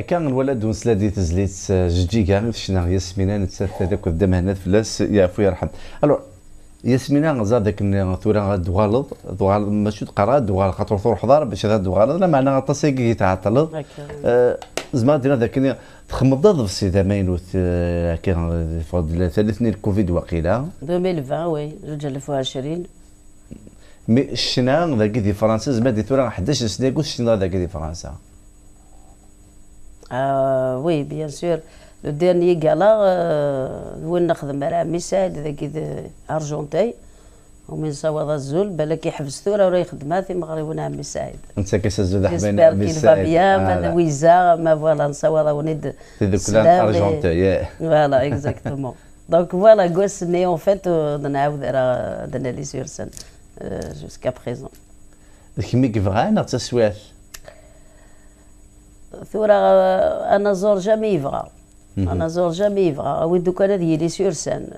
كان الولد ونسلادي تزليت آه، جدي كاع شنا ياسمينة نتسافر هذاك قدام هنا فلاس يعفو يرحم الو ياسمينة غزا ذاك ثورة غادوالد دوالد ماشي تقرا دوالد خاطر ثور حضار باش هذا دوالد لا معنى غطاس يتعطل. آه زعما دينا ذاك تخمض في السيده ماينوث آه، كان فضل ثالثني الكوفيد وقيله 2020 وي 2020 مي شنا ذاك دي فرنسا زعما دي ثورة 11 سنه قلت شنا ذاك دي فرنسا آه وي بيان سور لو ديرني كالا وين نخدم راه مساعد ذاك ارجونتي ومن صواد الزول بالك يحبس ثورة وراه يخدمها في المغرب ونعم مساعد انت كيس الزول حبين مساعد ما آه ويزا ما فوالا نصوض ونيد لان ارجونتي فوالا اكزاكتومون دونك فوالا كوس مي اون فيت نعاود راه درنا لي سير جوسكا بريزون كيميك كيف غانا تسويات ثورة أنا زور جامي يفغى أنا زور جامي يفغى وين دوكا أنا لي سور سان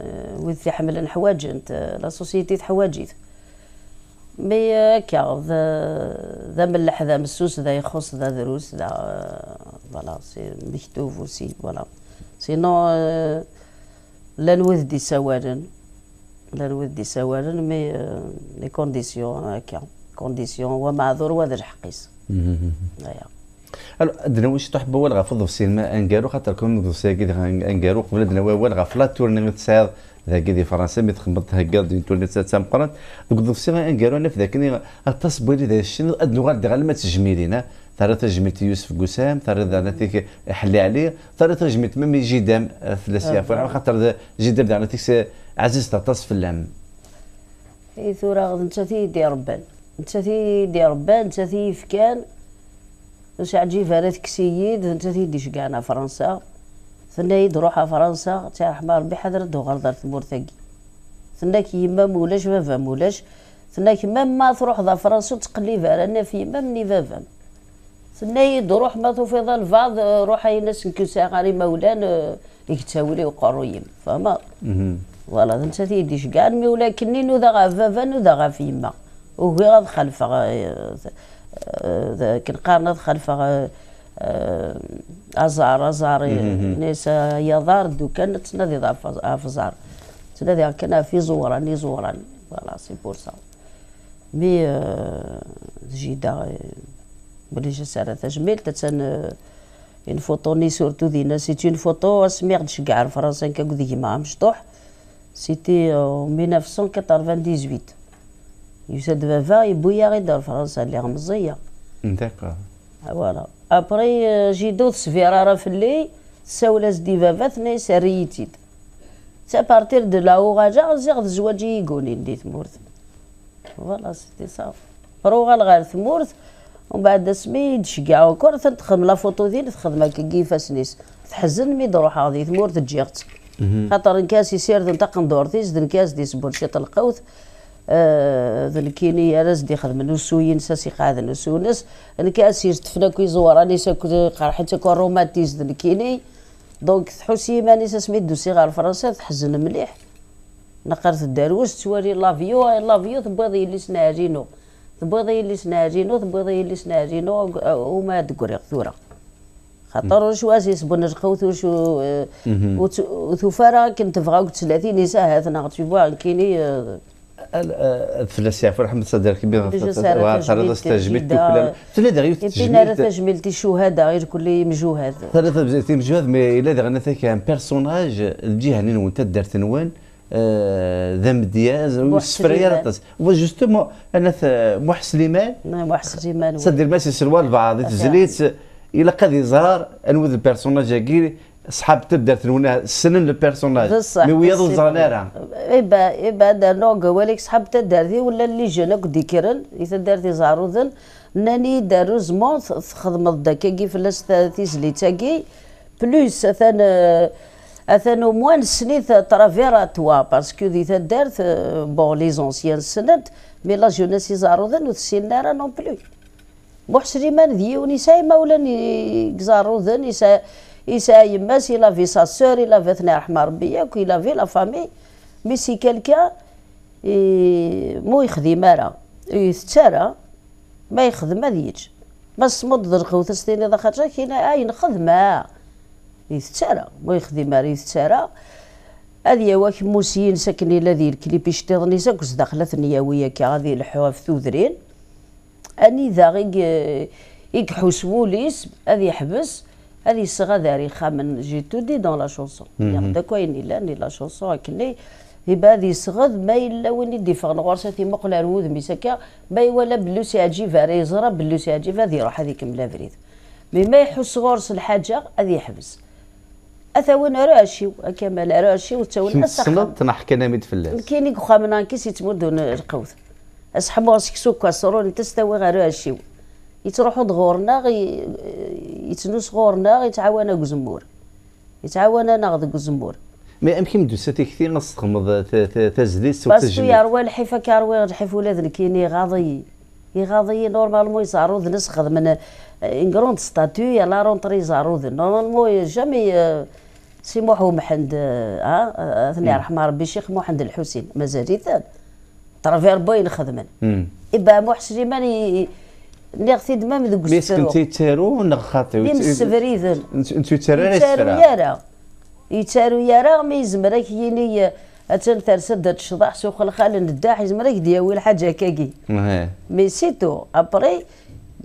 وين تحمل الحوايج أنت لا سوسيتي تحواجي مي هكا ذا ملح ذا مسوس ذا يخص ذا دروس ذا فوالا سي مكتوب وسي فوالا سينو لا دي سوارن لا دي سوارن مي لي كونديسيون هكا كونديسيون ومعذور وهذا الحقيس الو درنا واش تحب ولا غف في السينما انكارو خاطر كون ضف ساكي انكارو قبل درنا ولا غفلا لا تورني تساد ذاك دي فرنسا مي تخبط هكا دي تولي تمقرن دوك ضف سينما انكارو انا في ذاك التصبير ذا الشيء ادنو غير دغال ما تجميلينا ثلاثة ترجمت يوسف قسام ثرى ذانتيك حلي عليه ثلاثة ترجمت مامي جدام ثلاثة فرع خاطر جدام ذانتيك عزيز تطاس في اللام إي ثورة غد نتا تيدي ربان نتا تيدي ربان نتا تيفكان باش عجي هذاك كسييد انت تيديش كاع فرنسا ثنايد روحها فرنسا تاع حمار ربي حضر دو غردر ثمور ثقي ثناك يما مولاش فافا مولاش ثناك مام ما تروح ذا فرنسا تقلي فارنا في يما مني فافا ثنايد روح ما تفيض الفاض روح ينس نكسا غاري مولان يكتاولي وقرويم فما فوالا انت تيديش كاع مولا كني نو ذا غا نو ذا غا في يما وهو كنقارنض خلف آه، آه، ازار ازار ناس يظهر دو كان تنادي ضعف زار تنادي كان في زوراني زوراني فوالا سي بور سا مي آه، جيدا ملي جا تجميل تتن اون فوتو ني سورتو دينا سيتي اون فوتو اسميغدش كاع الفرنسا كاك ديما مشطوح سيتي 1998 يسد بافا يبويا غير دار فرنسا اللي غمزيه داكور فوالا ابري جي دوت سفيرا راه في اللي ساولا زدي بابا ثني سريتيد سا بارتير دو لا اوغاجا زيغ زواجي يقولي ندي تمورت فوالا سيتي سا روغا لغار تمورت ومن بعد اسمي تشقع وكور تخدم لا فوتو ديال تخدم هكا كيفا سنيس تحزن مي دروح غادي تمورت تجيغت خاطر نكاس يسير تنتقم دورتي زد نكاس دي سبور شي آه، ذل كيني يارس دي خدم نسوين ساسي قاعد نسونس انك اسير تفنا كي زوار اني ساكو حيت كو روماتيز ذل كيني دونك تحسي ماني سميت دوسي غير فرنسا تحزن مليح نقرت الدروس تواري لافيو اي لافيو تبغي اللي سناجينو تبغي اللي سناجينو تبغي اللي سناجينو وما دقريق ثوره خاطر واش اسيس سبون رقوت وش وثفاره كنت بغاو 30 نساء هذا نغتي كيني في عفوا رحمة صدر كبير ثلاثة تجميل كل ثلاثة غير تجميل بين تجميل تي غير كل مجهود ثلاثة تي مجهود مي إلا ذا آه، أنا ثاك ان بيرسوناج اللي نون دارت ثنوان ذم دياز وسفرية رطس وجوستومون أنا محسن سليمان نعم، محسن سليمان صدر ماسي سلوان البعض تزليت إلا قد يظهر أنوذ البيرسوناج صحاب تبدا تنونا سنن البيرسوناج مي ويا زرنارا ايبا ايبا دانو قوالك صحاب تدارتي ولا اللي جنك ديكرن يتدارتي زاروذن ناني دارو زمون تخدم الدكاكي فلاس تيزلي تاكي بلوس اثان اثان موان سنيت ترافيرا توا باسكو دي دارت بون لي زونسيان سنت مي لا جونيس زعروذن وتسينارا نون بلو بوح سليمان ديوني ساي مولاني زعروذن يسا il a Yemmes, في ساسور sa في ثنا رحمة ربي ياك il في لا فامي مي سي كالكا مو يخدي مارا يتسارى ما يخدم هذا يجي ما صمد درقو تستين اذا خرجت كاين اين خدمه يتسارى مو يخدم راه يتسارى هذه واك موسيين ساكنين ذي الكليب يشتيضني ساك داخله ثنيويه كي غادي يلحوها في ثوذرين اني ذا غيك يكحوس وليس هذه يحبس هذه الصغه ذاري خامن جي تو دي دون لا شونسون يعني كاين الا ني لا شونسون كني يبقى هذه صغد ما الا وين يدي فغن في مقل الوذ مسكا ما يولا بلو سي اجي راه يزرى بلو سي اجي هذه يروح هذيك ملا فريد مي ما يحس غرس الحاجة هذه يحبس اثاون راشي كمال راشي وتاون السخن انا ميد فلاس كاين من كيس يتمدون القوث اسحبوا سكسو كاسرون تستوي غير راشي يتروحوا دغورنا يتنوس غورنا يتعاونا كزمور يتعاونا ذك الزمور ما يمكن دوساتي كثير نص تخمض تزديس بس يروي الحفا كيروي الحيف ولاد الكيني غاضي يغاضي نورمالمون يزارو ذنس من ان كروند ستاتو لا رونتري زارو ذن نورمالمون جامي آه، سي محو محند ها ثني رحمه ربي شيخ محمد الحسين مازال يثاب ترافير بوين خدمن إبا محسن اللي غسي دمام ذوك السفرو ميسك انت تارو نغ خاطي ديم يتارو انت تارا يعني يتارو يارا يتارو يارا مي يزمرك يلي اتن ترسد الشضاح سوخ الخال نداح زمراك دياوي الحاجه كاكي مي سيتو ابري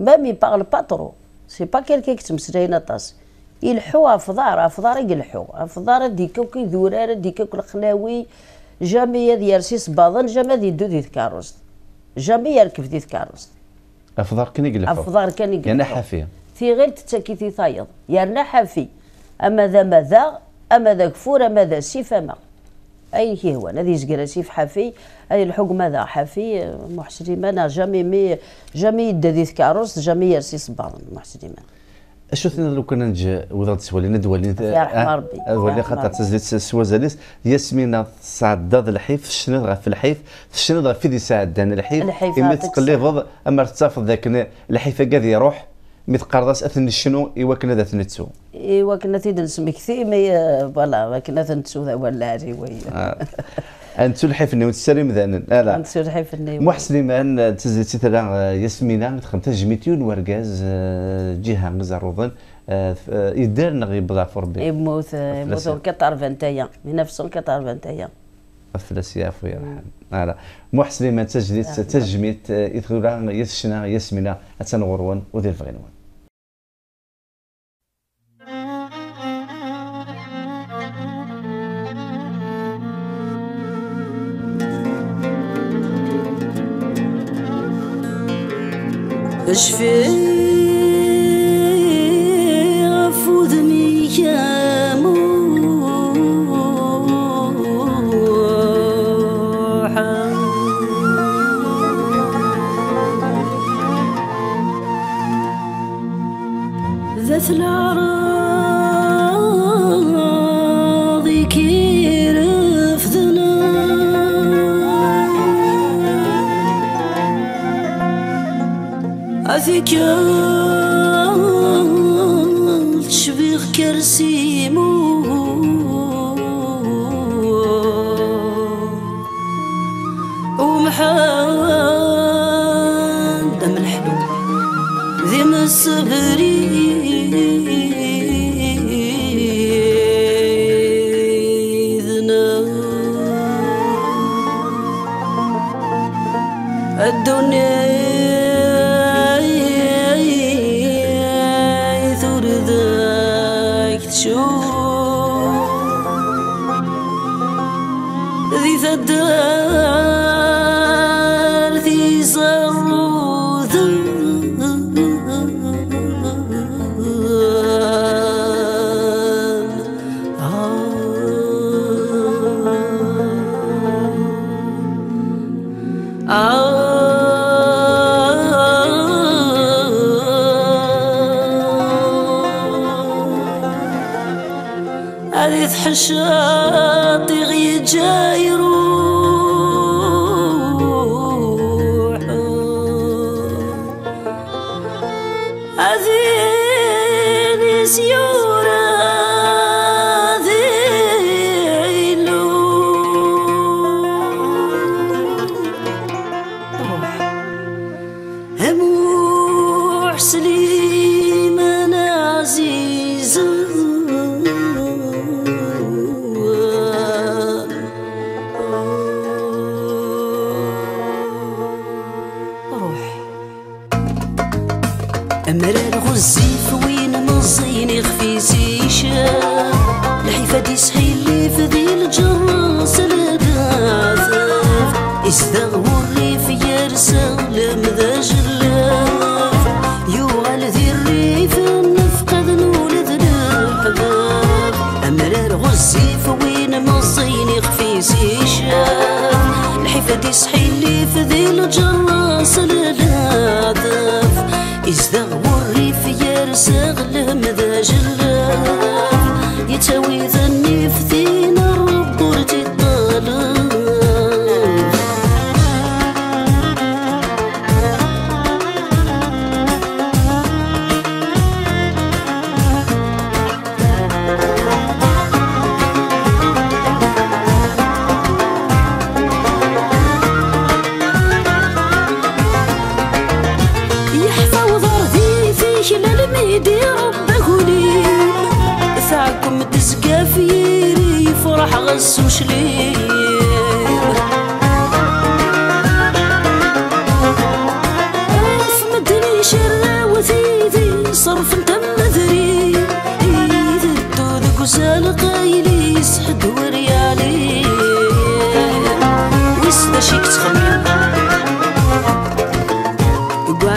مام مي با ترو سي با كيلكي كتمسلاين طاس يلحو افضار افضار يلحو افضار كي يذورار ديكو الخلاوي جامي يرسي صباضن جامي يدو دي الكاروست جامي يركب دي الكاروست افضل كان يقلب افضل كان يقلب يرنا يعني حافي في غير تتاكي في ثايض يرنا يعني حافي اما ذا ماذا اما ذا كفور اما ذا سيف اما اي كي هو هذه زقرا سيف حافي اي الحق ماذا حافي محشري ما انا جامي مي جامي يدا ذي كاروس جامي يرسي صبار محشري ما اش ثنا لو كان نجي وضع تسوالي ندوالي يا رحمة ربي أه، ولي خاطر تزيد سوازاليس ياسمينة تعداد الحيف الشنود في الحيف الشنود غير في ذي ساعدان الحيف إما تقلبض أما تسافض ذاك الحيف كاذ يروح مثل تقرضاس اثن شنو ايوا كنا ذات نتسو ايوا كنا تيدلس مكثي مي فوالا كنا تنتسو ذا ولا ريوي [LAUGHS] أنت تلحف أنه تسرم مذانا لا أن تلحف أنه محسن من تزلتي ترى آه، ياسمينة تخمت جميتيون ورقاز آه، جهة وظن آه، يدار نغي بضع فربي يموت يموت 1921 1921 الثلاثية خويا رحم محسن من تجليت تجميت إثغرا يسشنا ياسمينة أتنغرون وذي فغنون شفيع في يا موحى ذات العرب عافيك تشبيغ كرسي مو ومحال دم الحلو ذم السبري الدنيا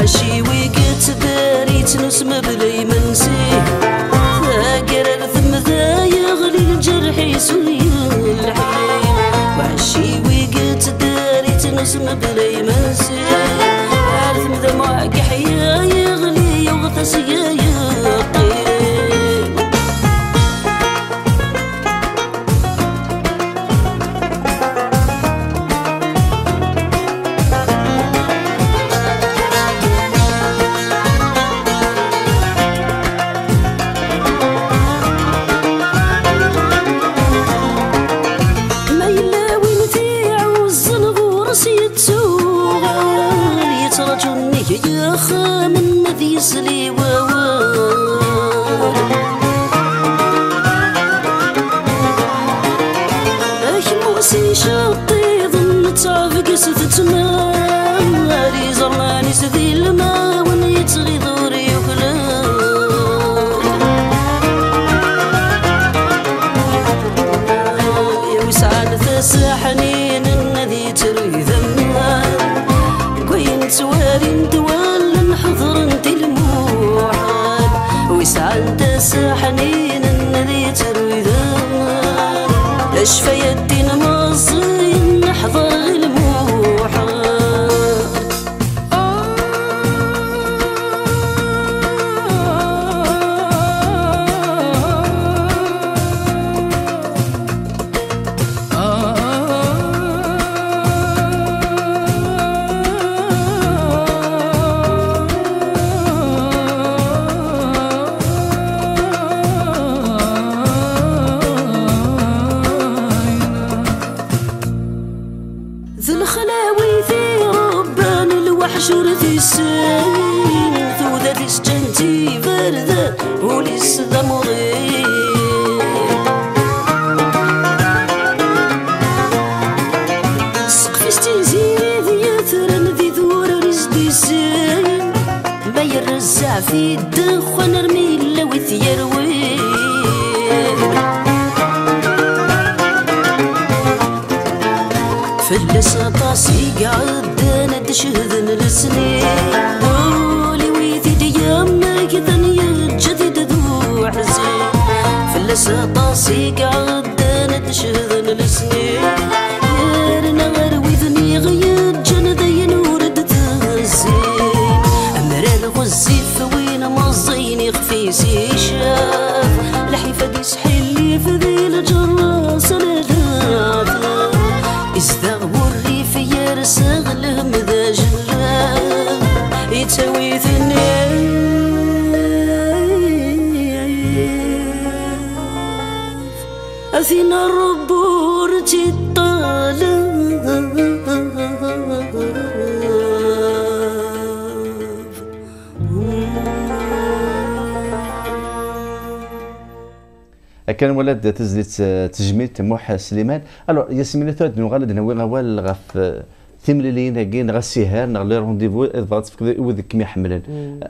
She will get to bed, eating some of it. كان ولد تزلت تجميد موح سليمان الو ياسمين ثاد نغال هنا وين غوال غف تملي لينا كين غا السهار نغ لي رونديفو ضغط في وذك مي حملن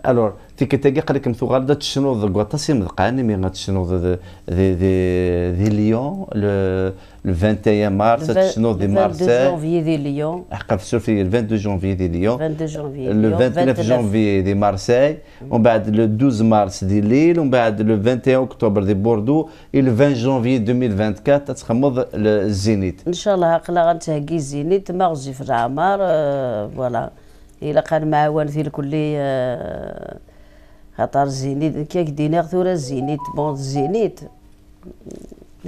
الو تيكتاكي قالك مثوغال دا تشنوض ديك واطاس يمدقان مي غاتشنوض دي دي دي ليون لو 21 مارس تشنوض ذي مارس 22 جونفي دي ليون حقا في سورفي 22 جونفي دي ليون 22 جونفي لو 29 جونفي دي مارساي ومن بعد لو 12 مارس دي ليل ومن بعد لو 21 اكتوبر دي بوردو اي لو 20 جونفي 2024 تتخمض الزينيت ان شاء الله عقلا غنتهكي الزينيت مغزي في العمر فوالا الا كان معاون في الكليه خاطر زينيت كيك دينار ثورة زينيت بون زينيت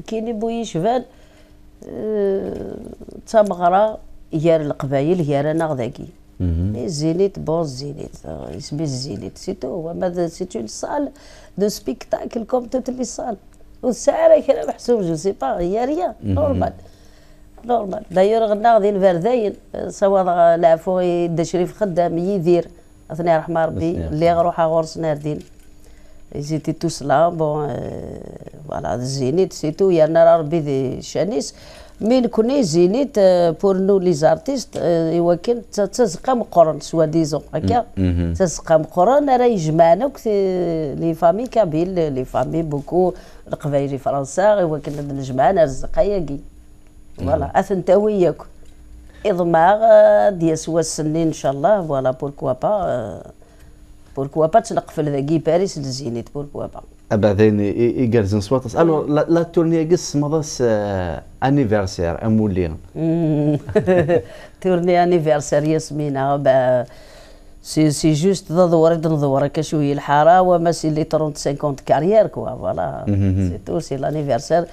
كيني بوي شفال آه، تا تمغرا يار القبايل يار انا غداكي زينيت بون زينيت اسمي زينيت سيتو هو ماذا سيتو الصال دو سبيكتاكل كوم توت لي صال والسعر كان محسوب جو سي با هي ريا نورمال نورمال دايور غنا غادي نفرداين سوا العفو دا شريف خدام يدير أثناء رحمه ربي اللي غروحها غرس دين زيتي تو سلا آه، بون آه، فوالا زينيت سيتو يا نار ربي دي شانيس من كوني زينيت بور نو لي زارتيست يوكل تزقى مقرن سوا ديزون هكا تزقى مقرن راه يجمعنا لي فامي كابيل لي فامي بوكو القبايلي فرنسا يوكل نجمعنا الزقايا كي فوالا اثنتا وياك اضماغ آه، ديال سوا السنين ان شاء الله فوالا بوركوا با بوركوا با تنقفل ذاكي باريس للزينيت بوركوا با بعدين يقرزن سواطس الو لا تورني قص مضاس انيفيرسير امولي تورني انيفيرسير ياسمينه سي سي جوست ضدوري ضدوري كشوي الحاره وما سي لي 35 كارير كوا فوالا سي تو سي لانيفيرسير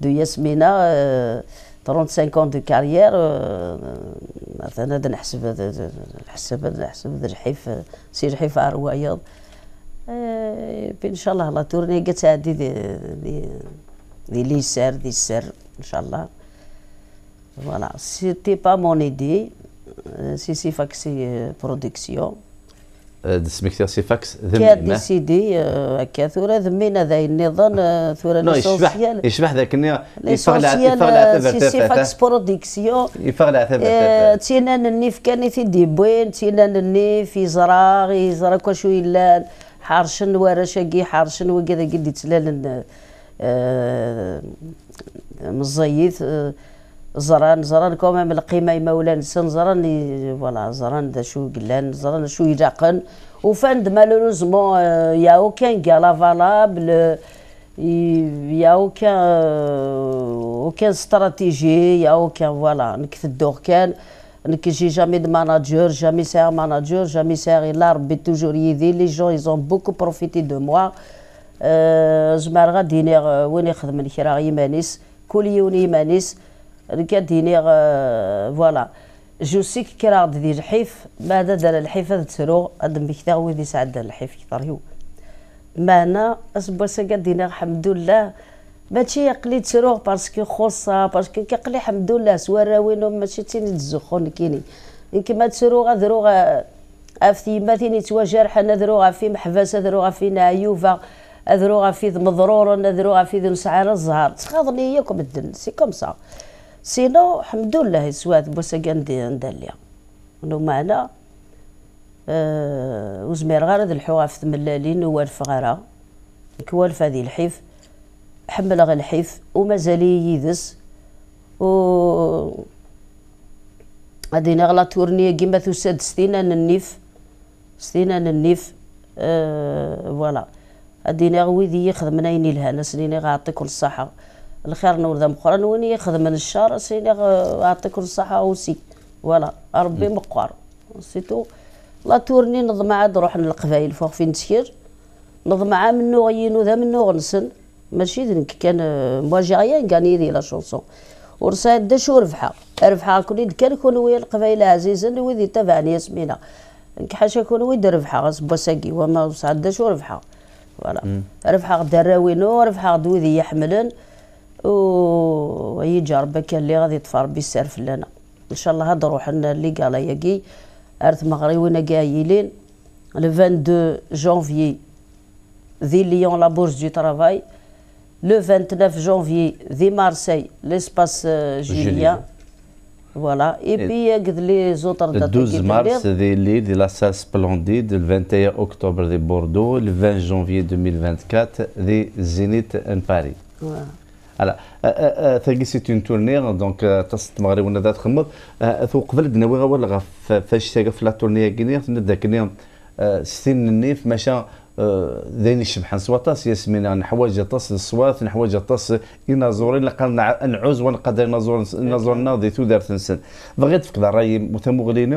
دو ياسمينه 35 دو كارير آه، مثلا هذا نحسب نحسب نحسب رحيف سي رحيف عرويض آه، ان شاء الله لا تورني كتعدي دي دي دي لي سير دي سير ان شاء الله فوالا سيتي با مون ايدي سي سي فاكسي برودكسيون سميك تيرسي فاكس آه، ذمي كان ديسيدي هكا ثورا ذمينا ذا النظام آه، ثورا نو يشبح ذاك النظام النيا ليسونسيال آه، سي فاكس برودكسيون يفغلع ثبت تينا النيف كان يثيدي بوين تينا النيف يزرا يزرا كوا شوي يلان حارشن ورا شاكي حارشن وكذا قد يتلال مزيث زران زران كوما من القيمة مولان سن زران فوالا زران دا شو قلان زران شو يلاقن وفاند مالوروزمون آه، يا كان كاع لا فالابل يا اوكان آه، وكان استراتيجي يا وكان فوالا نكث الدور كان نك جي جامي دو ماناجور جامي سير ماناجور جامي سير الا ربي توجور يدي لي جون ايزون بوكو بروفيتي دو موا آه، زمار غادي وين يخدم الكرا يمانيس كل يوني يمانيس ركادينيغ آه، فوالا سيك كي راه غادي يدير الحيف بعد دار الحيف هذا تسرو هاد مكتا ويدي ساعد دار الحيف كثر يو معنا اسبوسا قدينا الحمد لله ماشي يقلي تسرو باسكو خوصة باسكو كيقلي الحمد لله سوا سواراوينهم ماشي تيني تزخون كيني كيما تسروغ غا افتي ما تيني تواجرح انا غا في درو غا في نايوفا ذروغ في مضرور ذروغ في ذو سعار الزهر تخاضني ياك الدن سي كوم سا سينو الحمد لله سواد بوساكان دي نداليا نو معنا أه وزمير غارد الحواف ثملالين والف غارة كوالف هذه الحيف حمل غا الحيف ومازالي يدس و غادي نغلا تورنيا كيما توساد ستين النيف ستين النيف أه فوالا غادي نغوي ذي يخدمنا يني لهنا سنيني غاعطيكم الصحه الخير نور ذا مقرن وين يخدم من الشر سيدي اعطيك الصحه وسي فوالا ربي مقار سيتو لا تورني نظم عاد نروح للقبايل فوق فين تسير نظم عام منو غينو ذا منو غنسن ماشي ذنك كان آه، مواجي غيان كاني ذي لا شونسون ورسالة شو ربحها ربحها كوني كان كون ويا القبايل عزيزا ويدي تبعني ياسمينة حاشا كون ويد ربحها غاس بوساكي وما وسعد شو ربحها فوالا ربحها غدا راوينو ربحها يحملن va le 22 janvier la Bourse la Bourse du Travail. le 29 janvier ذي Marseille. L'espace euh, Julien. Voilà. Et, puis, il y a les autres dates. Le 12 mars, de la salle Splendide. Le 21 octobre, de Bordeaux. Le 20 janvier 2024, des Zénith en Paris. على ثاني سيت اون تورني دونك تصد مغرب ولا ذات خمر ثو قبل دناوي غوال غا فاش تاقا في لا تورني كيني ذاك ستين نيف ماشا ذين الشبح نصواتاس ياسمين نحوايج طاس الصوات نحوايج طاس ينازور الا قال نعوز ونقدر نازور نازور ناضي تو دارت نسن بغيت فقد رايي مثمغلين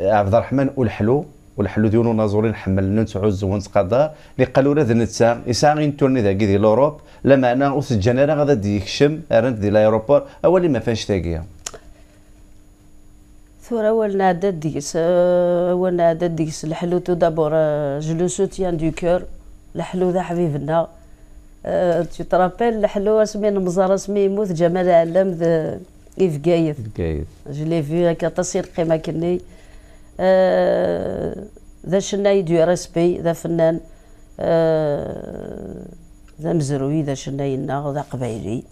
عبد الرحمن الحلو والحلو ديالو نازورين حملنا نتعو الزوان تقدر اللي قالوا لنا نتا يساغي نتورني ذاك ديال لوروب لا معنى وسجلنا راه غادا ديكشم رانت دي لايروبور اولي ما فانش تاقيه ثورة ولنا عدد ديس آه، ولنا عدد ديس الحلو تو دابور آه، جلو سوتيان دو كور الحلو ذا حبيبنا آه، تي ترابيل الحلو اسمي نمزار اسمي يموت جمال علم ذا إيف قايث قايث جو لي في هكا تصير قيمة كني آه، ذا شناي دو ريسبي ذا فنان آه، ذا مزروي ذا شناي ناغ ذا قبايلي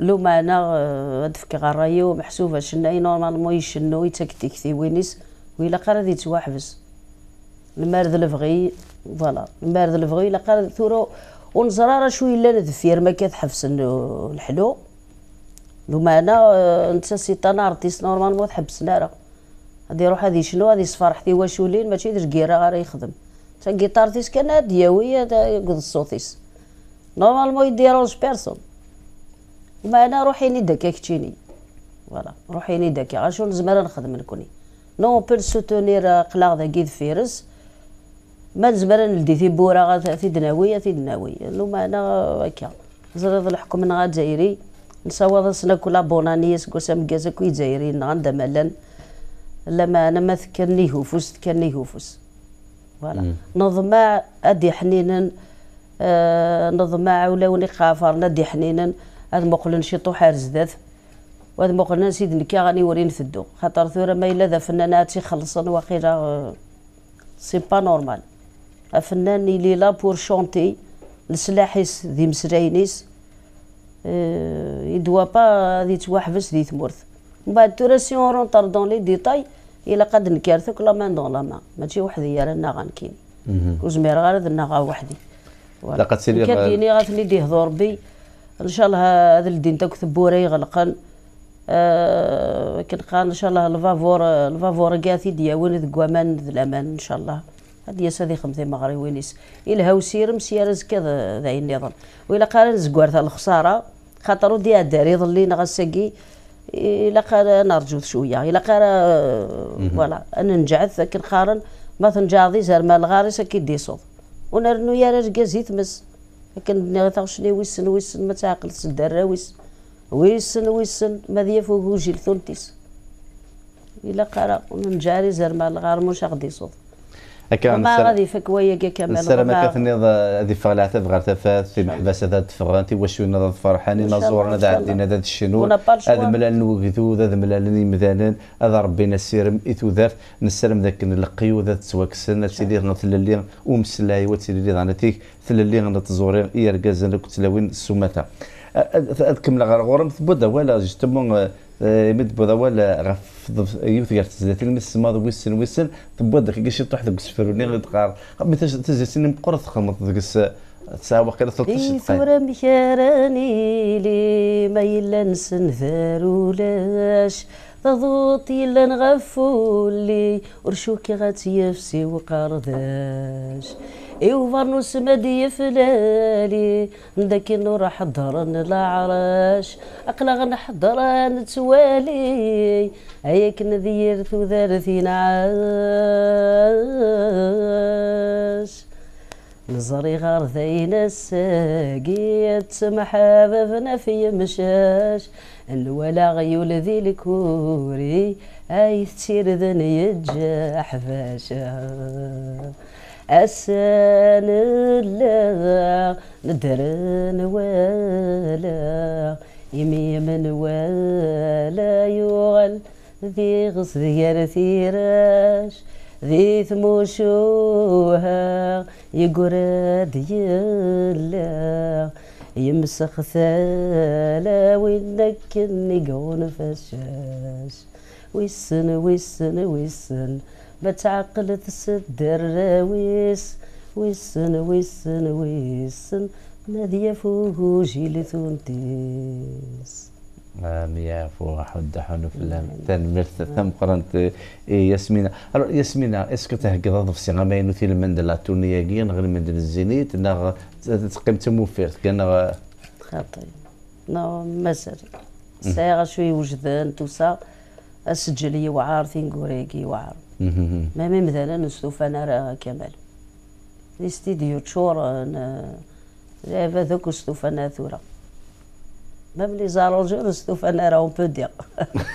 لو ما انا غادفك آه، غرايو محسوبه شناي نورمالمون يشنو يتكتك في وينيس ويلا قرا ذي تواحبس المارد الفغي فوالا المارد الفغي الا قرا ثورو ونزرا راه شوي الا ندفير ما كتحبس الحلو لو ما انا انت سي تنارتيس نورمالمون تحبس نارا راه غادي يروح غادي يشنو غادي يصفر حتى واش ولين ماشي درك كيرا غير يخدم تا تيس كان ديوي ياوي الصوتيس نورمالمون يديرونج بيرسون وما انا روحي ني داك كتيني فوالا روحي ني داك غير شنو نزمر نخدم نكوني نو بير سوتونير قلاغ دا كيد فيرس ما نزمر نلدي في بورا في دناوية في دناوية لو ما انا هكا زرد الحكم نغا جايري نصوض راسنا كولا بونانيس كوسام كازا كوي جزائري غندا مالان لما ما كان ليه فوس كان ليه فوس فوالا نظما ادي حنينا آه نظما ولوني قافر ندي حنينا هاد مقلن شي طوحار زداد وهاد مقلن سيد نكا غاني ورين ثدو خاطر ثورة ما الا ذا فنانات يخلصن واخيرا آه، سي با نورمال الفنان اللي لا بور شونتي لسلاحيس ذي مسراينيس آه يدوا با ذي توحبس ذي ثمورث من بعد تورا سي اون دون لي ديتاي الا قد نكارثك لا مان دون لا ما ماشي وحدي رانا غنكين وزمير غير ذنا غا وحدي لقد سيري كان ديني غاتني ديهضو ضربي ان شاء الله هذا الدين تاك ثبوري يغلقن أه كنقال ان شاء الله الفافور الفافور كاثي دياون ذك امان الامان ان شاء الله هادي يا سادي خمسة مغري وينيس إلا هاو سير سيار زكا ذا نظام وإلا قال زكوار الخسارة خاطر ودي الدار يظلينا غساكي الا قرا نرجو شويه الا قرا فوالا انا نجعد كنقارن ما تنجاضي زار مال الغارس كيدي صوت ونرنو يا زيت مس لكن شني ويسن ويسن ما تعقلش الدرا ويسن ويسن ويسن ماذا فوق وجي لثلثيس الا قرا ونجاري زار مال الغار مش غادي صوف هكا ما غادي يفك كامل كمان السلامة كثنيض هذه فغلات فغرت فاس في محبس هذا تفرغنتي واش وين فرحاني نزورنا هذا عندنا هذا الشنو هذا ملان وكذوذ هذا ملان مثلا هذا ربينا السيرم اثو ذاف نسلم ذاك نلقيو ذات سواكسن تسيدي نتللي ومسلاي وتسيدي ضعنتيك تللي نتزوري كنت لوين السماته تكمل غير غورم تبدا ولا جستمون آه، مد بودا ولا غف يوثقر زيت المس ماض ويسن ويسن تبوض كي قشي طوح ذوك السفر اللي غتقار تزيت سنم مقرض خمط ذوك تساوى قيل 13 دقيقة صورة مكراني لي ما يلا نسن ثارولاش تضوطي لنغفولي نغفولي رشوكي غتيفسي وقرداش ايو فرنوس مادي فلالي نداك نورا حضرن العراش اقلا غنحضر نتوالي اياك نذير ثو ذارثي نعاش نزري غار ذاين الساقية تسمح بفنا في مشاش الولا غيول ذي الكوري اي تسير ذن الجاح فاشا أسان لا ندرن ولا يمي من ولا يغل ذي غصير ثيراش ذي ثموشوها يقرد يلا يمسخ ثلاوي لكن يقون فشاش ويسن ويسن ويسن بتعقل تسدر ويس ويسن ويسن ويسن نادية فوجي لثونتيس يا Mia et Yasmina. Alors Yasmina, est-ce que ياسمينة as regardé في السينما إنه فيلم من لا تونية كين غير من الزينيت نا تقيم تموفير كان خاطي نا مازال ساعة شوي وجدان توسا أسجلي وعار ثين قوريكي وعار ما ميم ذانا نستوفى نرى كمال الاستديو تشور هذا ذوك استوفى ثورة مام لي زالونجور نستوفى انا بو بوديا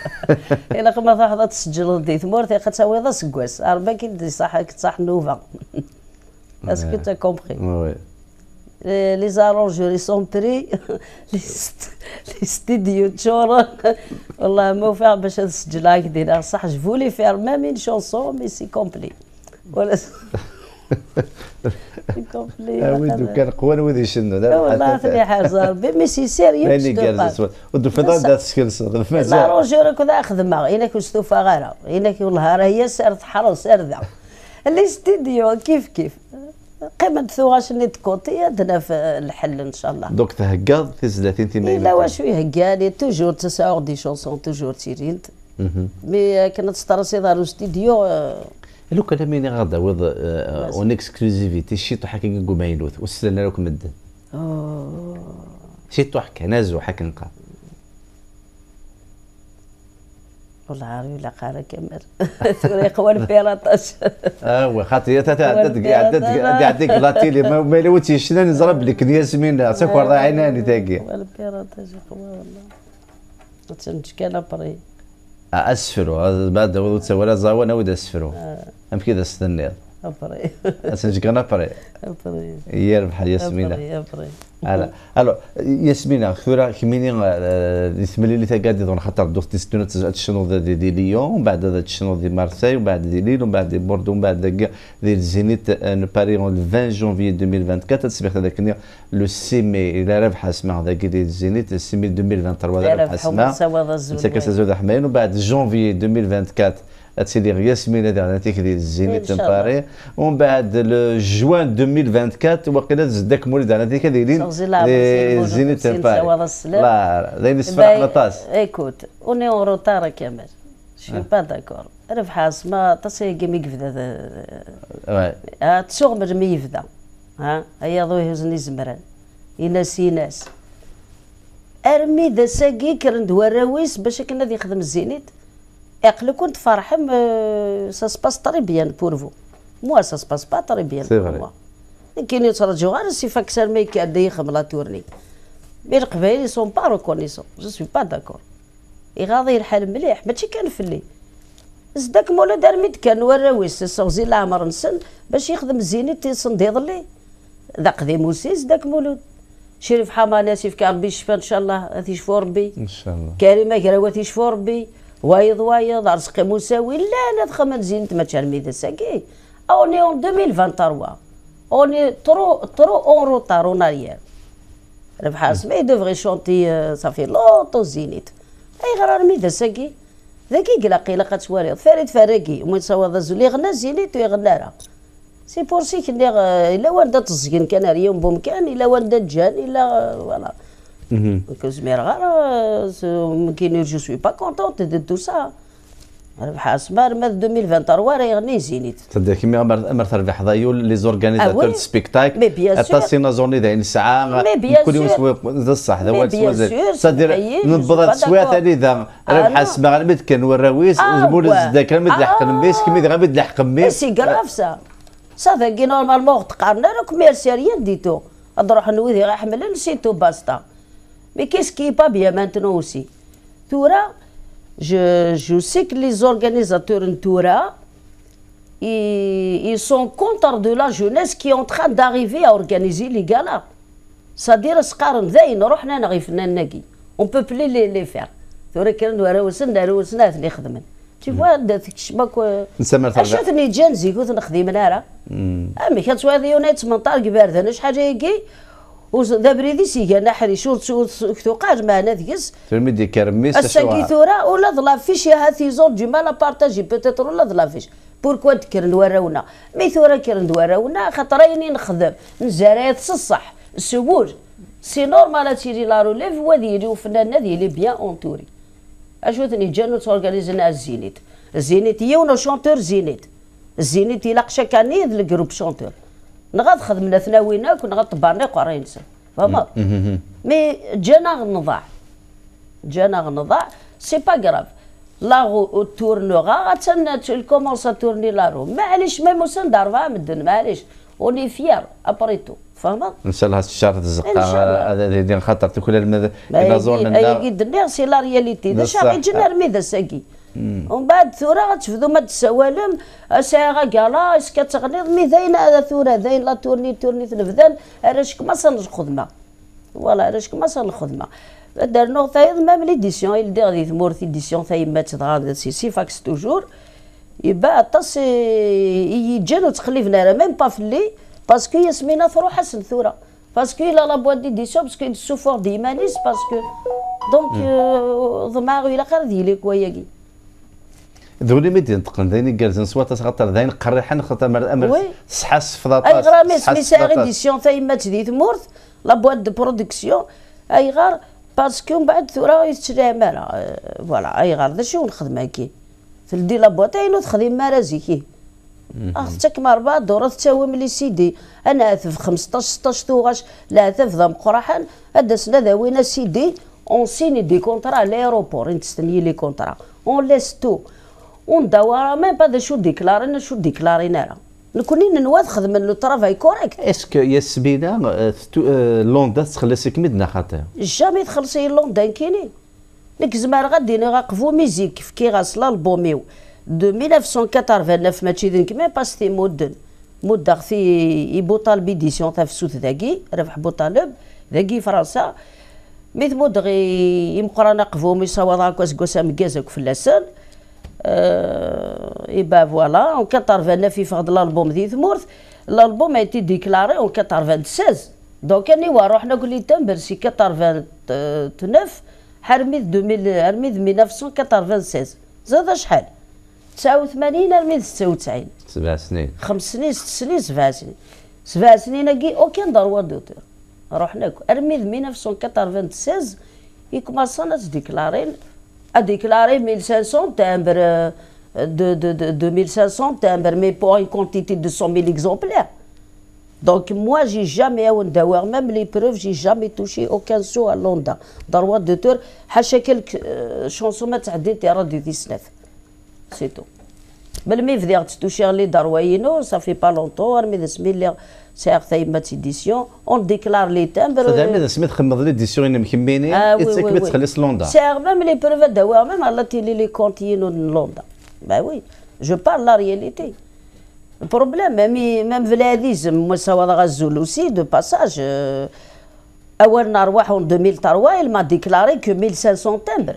[LAUGHS] الا ما تحضر تسجل دي ثمور قد تساوي ضا سكواس اربا كي دي صح صح نوفا اسكو تا كومبري لي زالونجور سون بري لي ستيديو تشور والله ما فيها باش نسجل هكذا صح جفولي فير ميم اون شونسون مي سي كومبلي ولا آه، ويدو كان قوان ويد يشنو والله فني حاجه ربي مي سي سيريو ماني كارز والدفضان دا تسكن صدف مازال لا روجيرك كذا خدمه الا كنت ستوفا غيره الا كي والنهار هي سير تحرر سير ذا لي ستيديو كيف كيف قيمة ثوغاش اللي تكوتي يدنا في الحل ان شاء الله دوك تهكاض في 30 تيما لا واش يهكاني يعني توجور تسعور دي شونسون توجور تيرينت مي كنت سي دار ستيديو آه، لو كان ميني غدا ويض اون آه، اكسكلوزيفيتي شيطو حكي قبايلوث وسلنا لوك مدن شيطو حكا نازو حكا نقا والله عارف لا قارا كمل [LAUGHS] تقولي قوان اه ايوا خاطر تعطيك لا تيلي ما لوتيش شنو نزرب لك ياسمين تاكل عيناني تاكي قوان بيلاطاش قوان والله تنشكي بري اسفروا بعد ولا زاوى ناود اسفروا آه. ام كذا استنيض أبري [LAUGHS] أسجل أبري أبري يربح ياسمينة. أبري ألا ألا ياسمينة خيرا خميني اسم آه، اللي تاكادي دون خاطر دوخت ستونات الشنوض دي دي ليون بعد ذا الشنوض دي مارسيل وبعد ذي ليل وبعد بعد بوردو وبعد بعد كاع دي زينيت آه، باري 20 جونفي 2024 تصبح هذاك لو سيمي الى ربح اسمها هذاك دي زينيت سيمي 2023 ربح اسمها ربح وسواد الزول. حماين ومن وبعد جونفي 2024 تسيدي غير سمينه ديال هذيك ديال الزينيت باري ومن بعد جوان 2024 وقيلا زدك مولد على هذيك ديال الزينيت باري لا داين السفاح لطاس ايكوت اوني اون روتار كامل شي با داكور ربح عاصمه تصي كيما يفدا تسوغمر مي يفدا ها هيا ضو يهزني زمران يناس يناس ارمي ذا ساكي كرند وراويس باش كنا يخدم الزينيت اقل كنت فرحم سا سباس طري بيان بور فو موا سا سباس با طري بيان بور موا كاين يترجعوا غير سي فاكسر ما يكادي يخدم لا تورني مي القبايل سون با ريكونيسون جو سوي با داكور يغاضي الحال مليح ماشي كان فلي زداك مولا دار ميد كان وراويس سوزي العمر نسن باش يخدم زيني تيصن لي ذا قديم وسي زداك مولود شريف حماني في كان ربي يشفى ان شاء الله غادي يشفو ربي ان شاء الله كريمه كراوات يشفو ربي وايض وايض رزق مساوي لا لا تخمم زين تمتشال ميدا ساكي اوني اون 2023 اوني ترو ترو اون روتار اون اريير ربح اسمي دوفغي شونتي آه، صافي لوطو زينيت اي غرار ميدا ساكي ذاكي قلاقي لقا سواريض فريد فراكي ومن صواد زولي غنا زينيت ويغنا راه سي بور سيك اللي الا والده تزين كان اليوم بومكان الا والده جان الا آه، فوالا Mhm. je suis pas contente de tout ça. ربح اسمار ماذ 2023 راه يغني زينيت تصدق كيما امر تربح ضيول لي زورغانيزاتور سبيكتاك اتاسينا زورني ذا ساعه كل يوم سويق ذا الصح ذا واكس مازال صدر نبض السويات ثاني ذا ربح اسمار مد كان والراويس زبون آه، الزداكره مد لحق ميس آه. كيما ذا مد لحق ميس سي كرافسا سا ذا كي نورمالمون تقارنا راك ميرسيريان ديتو اضرح نوذي غير حملا نسيتو باستا Mais qu'est-ce qui est pas bien maintenant aussi Toura, je, je, sais que les organisateurs de Toura, ils, ils, sont contre de la jeunesse qui est en train d'arriver à organiser les galas. C'est-à-dire, ce qu'on a on peut plus les, les faire. تي فوا داتك الشباك نسمر اشاتني جانزي قلت نخدم نارا امي كانت واضي يونايت 18 كبارد انا شحال جاي وذا سي سيجا حري شورت شورت كتوقاج معنا ذيس تلميذ كرميس السكي ثورا ولا يا هاتي زور جيما لا بارتاجي بيتيتر ولا فيش بوركوا تكر الوراونا مي ثورا كر الوراونا خاطريني نخدم نزاريت الصح السبور سي نورمال تيري لا روليف وذيلي وفنان لي بيان اونتوري اشو ثني جانو تورغانيزنا الزينيت الزينيت يونا شونتور زينيت الزينيت يلاقشا كانيد الجروب شونتور نغاد خدمنا ثناوينا كنا غطبرنا قراينسا فهمت مي جانا غنضاع جانا غنضاع سي با كراف لا غو تورنوغا غاتسنى كومونس تورني لا رو معليش دار فا مدن معليش اوني فيير ابري تو فهمت ان شاء الله الشهر الزقا هذا خاطر كل ما زورنا اي كي سي لا رياليتي دا شاقي جنر مي ساكي ومن بعد ثورة غتشفدو ما تسوالم أساغا قالا اش كتغليظ مي ذاين هذا ثورة ذاين لا تورني تورني الفدان علاش كما صنج الخدمة فوالا علاش كما صنج دار درنو تايض مام ليديسيون يلدي غادي ثمور ديسيون ثاي مات دغا سي سي فاكس توجور يبا طاس يجان وتخليفنا راه ميم با في اللي باسكو هي سمينا تروح حسن ثورة باسكو لا لا بواد ديديسيون باسكو السوفور ديمانيس باسكو دونك euh، ضماغو إلا ديليك ويا كي ذولي ما ينتقل ذين يقرزن سوات غطر ذين قريحن خاطر الامر صحا السفضاطات اي غرامي سميتها غيديسيون تايمات دي تمورت لا بواط دو برودكسيون اي غار باسكو من بعد ثورة يتشري مالا أه، فوالا اي غار ذا شو الخدمة كي تلدي لا بواط اينو تخدم مالا زيكي اختك مربع دورة تساوي ملي سيدي انا في 15 16 ثوغاش لا اثف ذا مقرحن هذا سنة ذا وين سيدي اون سيني دي كونترا لايروبور نتستني لي كونترا اون ليس تو ونداو ميم با شو ديكلارينا شو ديكلارينا راه نكوني نواثق من لو طرافاي كوريك اسكو يا سبيده آه، آه، لوندا تخلصك مدنا خاطر جامي تخلصي لوندا كيني نك زمار غادي نراقبو ميزيك في كي غاصله البوميو دو 1989 ماشي ذنك مي باستي مودن مود في يبوطال بيديسيون تاع في فسوت ذاكي ربح بوطالوب ذاكي فرنسا مي ثمود غي يمقرانا قفو ميصاوضا كواس كواسا مكازاك في اللسان Euh, et ben voilà, en 89, il fait l'album d'Ithmourth. L'album a été déclaré en 96. Donc, on est allé à تم c'est 89, حرمي 2000 حرميد 1996 زاد شحال 89 حرميد 96 سبع سنين خمس سنين ست سنين سبع سنين سبع سنين كي اوكي دروا دوتور رحنا حرميد 1996 يكما سنة ديكلارين a déclaré 1500 timbres, euh, de, de, de, timbres, mais pour une quantité de 100 000 exemplaires. Donc moi, j'ai jamais, euh, même les preuves, j'ai jamais touché aucun saut à Londres. Dans le droit d'auteur, j'ai quelques euh, chansons du 19. C'est tout. Mais le mif, à les Darwayino, ça fait pas longtemps, mais c'est-à-dire qu'il y a une édition, on déclare les timbres. C'est-à-dire que vous avez fait une édition et vous êtes allé à Londres. C'est-à-dire que même les privats d'Aouar, même, ils sont allés à Londres. Ben oui, je parle la réalité. Le problème, même Valéry, moi, ça va le résoudre aussi, de passage. Euh, Aouar Narouah, en 2014, il m'a déclaré que 1500 timbres.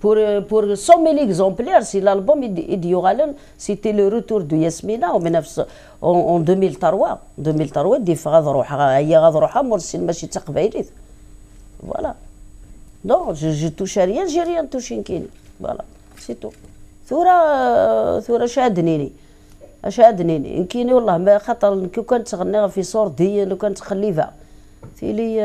Pour, pour 100 000 exemplaires, si l'album Idiogalan, c'était le retour de Yasmina en, 19, en, en 2003. 2003, دي فغاد روحها هي غاد روحها مرسل ماشي تقبيليت. Voilà. Non, je, je touche à rien, j'ai rien touché nkini. Voilà, c'est tout. ثورة ثورة شادنيني شادنيني يمكنني والله ما خاطر كي كنت غنيها في صور ديا لو كانت خليفه تيلي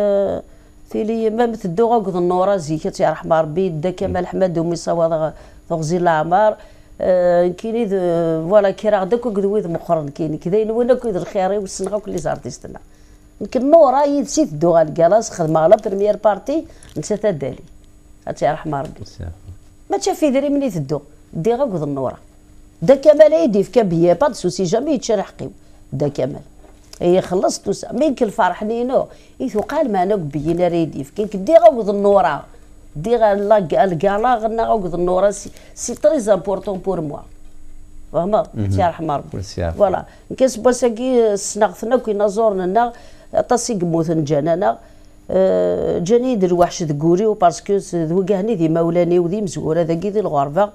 تيلي ما متدو غوكض النورا زيك تيرحم ربي دا كمال حماد ومي صواد غزي العمار آه، كيني فوالا آه، كي راه داك ويد مقرن كيني كذا ينوين كيد الخيري والسنغه وكل لي زارتيستنا يمكن نورا يدسي تدو غالكالاس خدمه على بريمير بارتي نسى دالي هاتي رحم ربي ما تشافي دري مني تدو دي غوكض النورا دا كمال يدي في كبيه با دسوسي جامي يتشرح قيو دا كمال هي إيه، خلصت وسا من كل فرح نينو إيثو قال ما نوك بينا ريديف كي كدي غوض النورة دي غالاك القالا غنا غوض النورة سي, سي تري زامبورتون بور موا فهمة سي رحم ربي فوالا نكاس باساكي سنغثنا كي نزورنا طاسي موثن جانا أه جاني يدير وحش ذكوري وباسكو ذو كاهني ذي مولاني وذي مزور هذاكي ذي الغرفة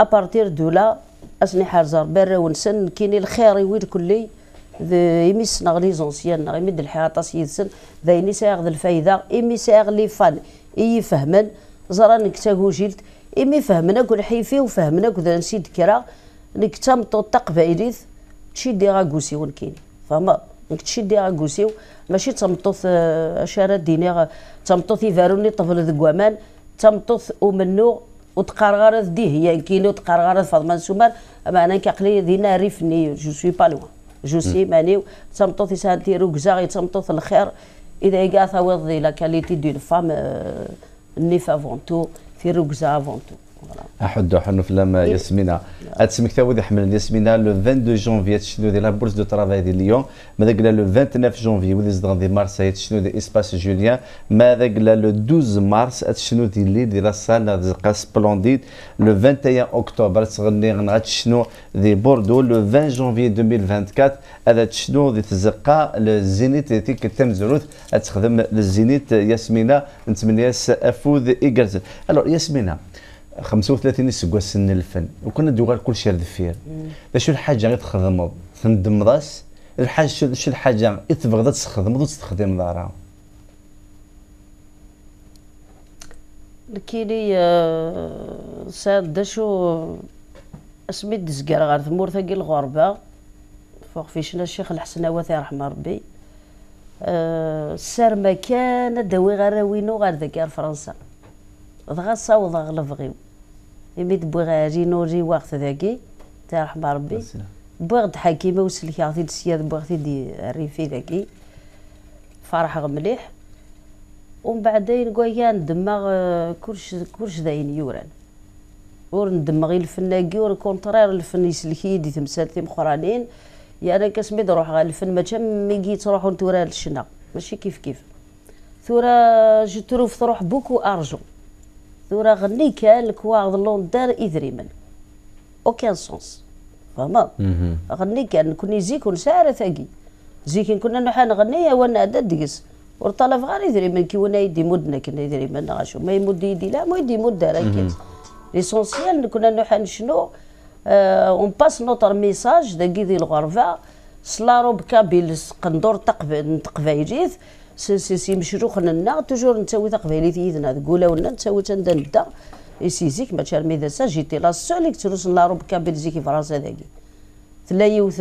ابارتير دولا اسني حارزة برا ونسن كيني الخير يويل كلي إمي نغلي زونسيان نغ إمي الحياطة سيدسن يدسن ذاين يساغ الفايدة إمي ساغ لي فان إي فهمن زران نكتاهو جيلت إمي فهمنا كل حيفي وفهمنا كذا نسيد كرا نكتام طوطق بايليث دي غاكوسي ونكين فهمت دونك دي غاكوسيو ماشي تمطوث آه، اشاره ديني تمطوث يفاروني طفل ذك تمطوث ومنو وتقرغرت دي هي كينو تقرغرت فاطمه سمر اما انا كقلي دينا ريفني جو سوي با لوان Je sais, mais nous, y a des qui gens qui sont qui sont des gens احد حنو فلام إيه. ياسمينه اتسمك تا اللي حمل ياسمينه لو 22 جونفي تشنو دي لا بورس دو ترافاي دي ليون ماذا قال لو 29 جونفي ولي زدغن دي مارس تشنو دي اسباس جوليان ماذا قال لو 12 مارس تشنو دي لي دي لا سال زقا سبلونديد لو 21 اكتوبر تغني غنغا تشنو دي بوردو لو 20 جونفي 2024 هذا تشنو دي تزقا زينيت تيك التمزروت تخدم للزينيت ياسمينه نتمنى ياس افوذ ايكرز الوغ ياسمينه 35 سن الفن وكنا كل شيء دفير شو الحاجه غير تخدمض تندم راس الحاجه شو الحاجه تبغض تخدمض وتخدم دارها لكيلي آه، ساد شو اسمي دزقر غير ثمور ثقي الغربة فوق شنا الشيخ الحسناوي رحمه ربي أه سار مكان داوي غير وينو غير ذكر فرنسا ضغا صاوض غلفغيو إمي بوغاري نوجي وقت ذاكي تاع رحمة ربي بوغد حكيمة وسلكي غادي دسيا بوغتي دي ريفي ذاكي فرح مليح ومن بعدين كويا ندمغ آه، كلش كلش داين يوران ور ندمغ الفناكي ور كونترير الفن يسلكي يدي تمثال خرانين يا انا كاسمي نروح غا الفن ما مي كي تروحو نتورا للشنا ماشي كيف كيف ثورا جو تروف تروح بوكو ارجو ثورة غني كان الكواغ لوندار إذريمن أوكان سونس فهمت غني كان كون يزيك ونسارة ثاقي زيك كنا نحن غنية وانا ددقس ورطالف غار إذريمن كي وانا يدي مدنا كنا إذريمن غاشو ما يمد يدي لا ما يدي مد كيس ليسونسيال كنا نحن شنو اون باس نوتر ميساج داكي دي الغرفة سلارو كابيل قندور تقبيجيت سي سي مشروخنا توجور نتاوي في يدنا تقول ونا نتاوي تندا نبدا يسيزيك ما تشار ذا سا جيتي لا اللي تروس لا روب كابيل زيكي فرنسا ذاكي تلا يوث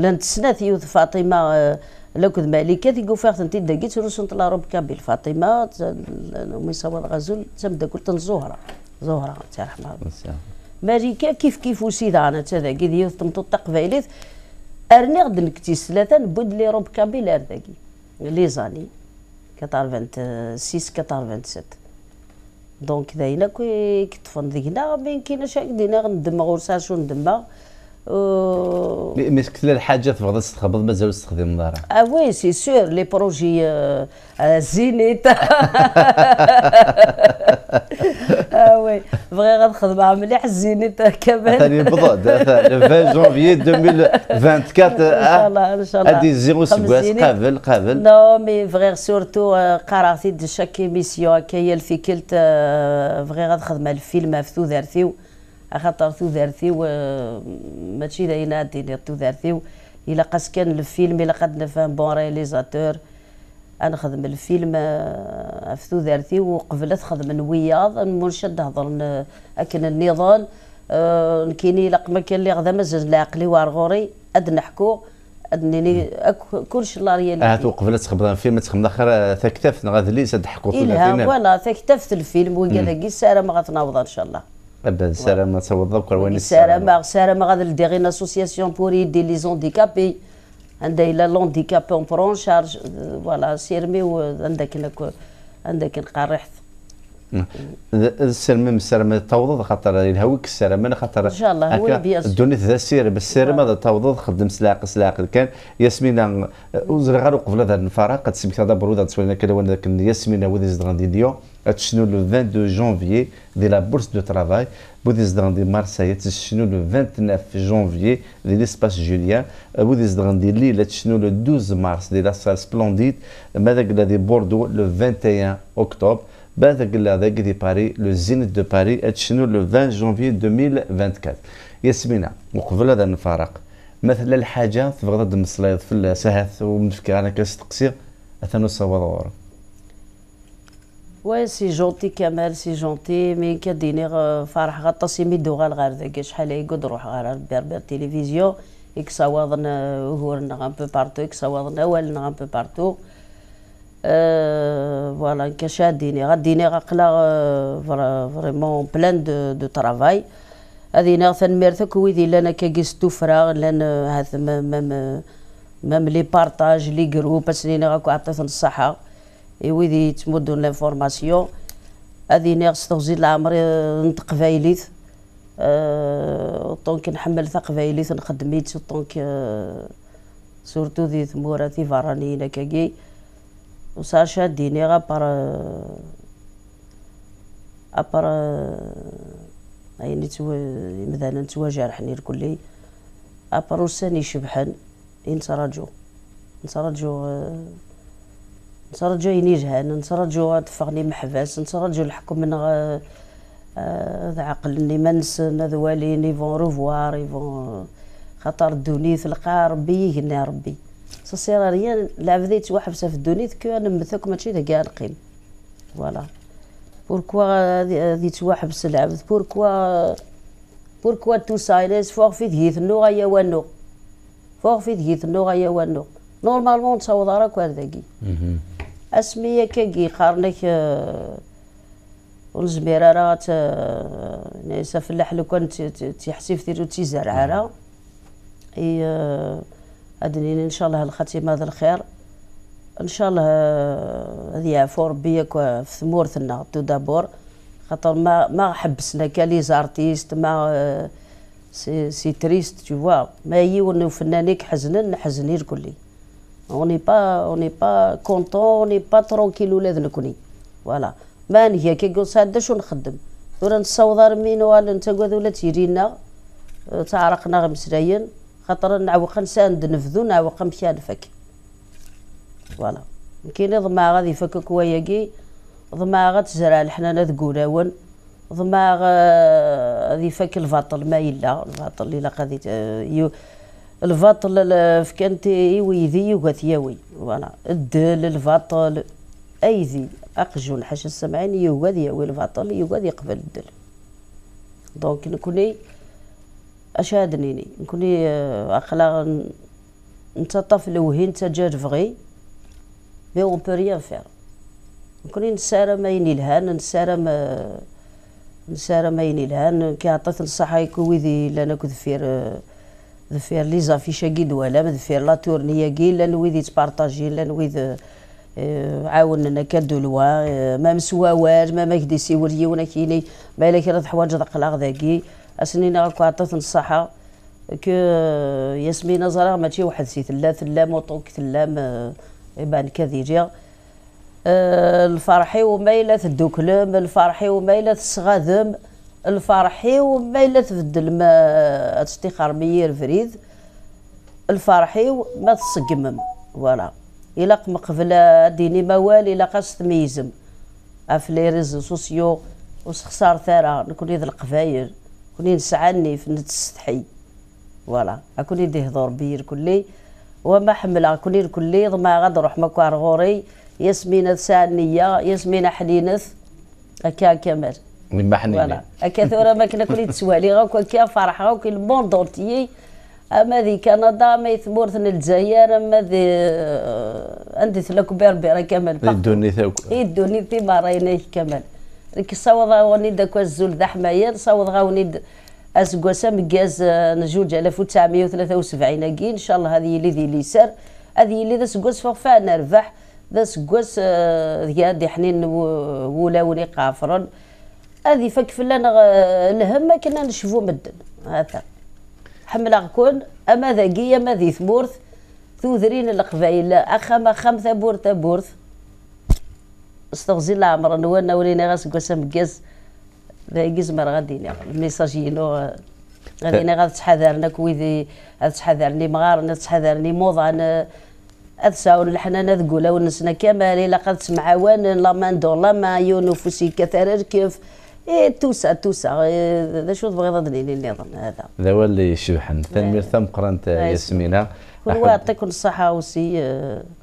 لان تسنات يوث فاطمه آه، لكن مالكة ذي قفاق تنتي داكي تروس لا روب كابيل فاطمة ميصور غزول تبدا قلت زهرة زهرة تاع رحمة ماريكا كيف كيف وسيد أنا تذاكي ذي يوث تمطو تقبيلي أرني غد نكتيس ثلاثة نبود لي روب كابيل أرداكي لي زاني 96 97 دونك داينا كي كتفن ديك لا بين كاين دينا غندمغ ورساش وندمغ مسكت الحاجه تبغى تستقبل مازال تستخدم دارها اه وي سي سور لي بروجي آه، آه، زينيت [LAUGHS] اه وي بغي غنخدمها مليح الزينيت كمان ثاني بضعد 20 جونفي 2024 ان شاء الله ان شاء الله هادي زيرو سبواس قابل قابل نو مي فغي سورتو آه، قراتي دي شاك ايميسيون هكايا الفكلت فغي غنخدم الفيلم في ثوثارثي خاطر تودارثيو ماشي داينا ديني و الا قاس كان الفيلم الا قد نفهم بون رياليزاتور انا خدم الفيلم آه، في تودارثي وقبل تخدم نوياض المنشد هضر اكن النظام أه نكيني الا ما كان اللي غدا مازال العقلي وارغوري اد نحكو ادني كلش آه، لا ريال هاتو قبل تخبض فيلم تخدم الاخر آه، ثكتفت غادي لي تحكو إيه فوالا ثكتفت الفيلم وكذا كي ساره ما غتناوض ان شاء الله ben سلام سوا الذكر وين السلام سلام غادي ندير غير اسوسياسيون بور يدي لي زونديكابي عندها الى لونديكاب اون برون شارج فوالا آه، سيرمي عندك عندك نقاريحت السرم السرم توضض خاطر السر من خاطر ان شاء الله هو الدنيا ذا السير بالسرم ماذا توضض خدم سلاق سلاق كان ياسمين وزر غير وقبل هذا الفراق قد سميت هذا برود تسوينا كذا وانا ذاك ياسمين وذي زدغان دي ديو تشنو لو 22 جونفي دي لا بورس دو ترافاي بودي زدغان دي مارساي تشنو لو 29 جونفي دي ليسباس جوليان بودي زدغان دي ليل تشنو لو 12 مارس دي لا سال ماذا قلنا دي بوردو لو 21 اكتوبر بعد قلا هذاك دي باري لو زينت دو باري هاد شنو لو 20 جونفي 2024 ياسمينة وقبل هذا نفارق مثلا الحاجة تبغى تمصليض في السهات ونفكر انا اثنا اثنو صور وي سي جونتي كمال سي جونتي مي كديني فرح غطاسي ميدو غال غير ذاك شحال يقد روح غير بيربير تيليفزيون واضن هورنا غان بو بارتو واضن اولنا غان بو بارتو فوالا كاشا دينيغا دينيغا غاقلا فريمون بلان دو دو ترافاي هذه ثان تنميرتك ويدي لنا كاكيس توفرا لان هذا مام مام لي بارطاج لي جروب اسني ناغ عطيتن الصحه ويدي تمدون لانفورماسيون هذه ناغ ستغزي العمر نتقبايليت أه طونك نحمل تقبايليت نخدميت طونك أه سورتو ذي ثمورة ثي كاقي كاكي Sacha غا بار آه، ابار يعني آه، توا مثلا جارحني الكلي ابار وساني شبحن ينسرجو نسرجو آه، نسرجو يني جهان نسرجو تفغني محبس نسرجو الحكم من ذا عقل اللي منس نسن ذوالي نيفون روفوار يفون خاطر الدوني في ربي يهنا ربي سيرا ريان العبدية واحد في الدونيت كو نمثك ماشي ذا كاع القيم فوالا بوركوا واحد توحبس العبد بوركوا بوركوا تو سايلنس فوغ في ذهيث النو غايا وانو فوغ في ذهيث النو غايا وانو نورمالمون تصوض راك ورداكي اسمية كي قارنك آه، ونزميرا راه نعيسى فلاح لو كان تيحسب ثيرو تيزرع راه اي آه، ادني ان شاء الله الختيمه هذا الخير ان شاء الله آه، هذه يعفو ربي في ثمور ثنا تو دابور خاطر ما ما حبسنا كلي زارتيست ما آه، سي سي تريست تو فوا ما يون فنانيك حزنن حزنين كلي اوني با اوني با كونتون اوني با ترونكيل ولاد نكوني فوالا ما نهي كي قول سادا شو نخدم ورا نصوض مين نتا نتاقوذ ولا تيرينا آه، تعرقنا غمسراين خاطر نعوق نساند نفذو نعوق مشى نفك فوالا كاين ضما غادي يفكك وياكي ضما غتزرع الحنانه ذكولاون ضما غادي يفك الفاطل ما الا الفاطل الا غادي يو الباطل ويذي يوقات ياوي فوالا الدل أي ايذي اقجون حاجه السمعين يوقات ياوي الفاطل يوقات يقبل الدل دونك نكوني اش نيني نكوني آه، اخلا انت طفل وهي انت جاج فغي مي اون بو ريان فير نكوني نسارم اين الهان نسارة ما يني الهان كي عطيت الصحة يكوي ذي لانا فير آه، ذفير لي زافيشا كيد ولا دفير لا تورنيا كيد لان ويذ تبارطاجي لان ويذ آه، عاوننا كادو لوا ما مسواوار ما ماكدي سيوريونا كيني بالك راه حوايج دقلاغ ذاكي اسنين غاكو عطات الصحة ك ياسمينة زرا ماشي واحد سي ثلا موطو موطوك ثلا يبان كذيجيا أه، الفرحي وما إلا تدوكلم الفرحي وما إلا تسغاذم الفرحي وما إلا تبدل ما أه، تستيخر ميير فريد الفرحي ما تسقمم فوالا إلا قبل ديني موال إلا قاس تميزم أفلي ريزو سوسيو وسخسار ثارة نكون ذي القبايل كوني نسعني في نتستحي فوالا كوني دي هضور بي الكلي وما حمل كوني الكلي ما غد نروح مكوار غوري ياسمينة سانية ياسمينة حنينث هكا كمال ما حنينة هكا ثورة ما كنا كوني تسوالي غاك هكا فرح غاك البون دونتيي اما ذي كندا ما يثبورثن الجزائر اما ذي آه، عندي ثلاث كبير بيرا كمال يدوني ثوك يدوني ثي ما كمال كيصاوض غاوني داك الزول دا حمايا صاوض غاوني اسكواسا آه، مكاز نجوج 1973 كي ان شاء الله هذه اللي ذي ليسر هذه اللي ذا سكواس فوقفا نربح ذا سكواس ديال آه، دي حنين ولاوني قافرن هذه فك فلان الهم آه، كنا نشوفو مدن هذا حملا كون اما ذاكي اما ذي ثمورث ثوذرين القبائل اخا ما اخم ثبور بورث استغزي العمر نوالنا ولينا غاس قسم لا يقز مر غادي الميساج يلو غادي انا غادي تحذرنا كويدي غادي تحذرني مغارنا تحذرني انا أتساون الحنانة ذقولا ونسنا كامل لا قد سمعوان لا مان دور لا ما يونو فوسي كثر كيف اي توسا توسا هذا شو تبغي ضدني النظام هذا هذا هو اللي شبحن ثاني إيه. ثم قرنت إيه. ياسمينة كل واحد يعطيكم الصحة وسي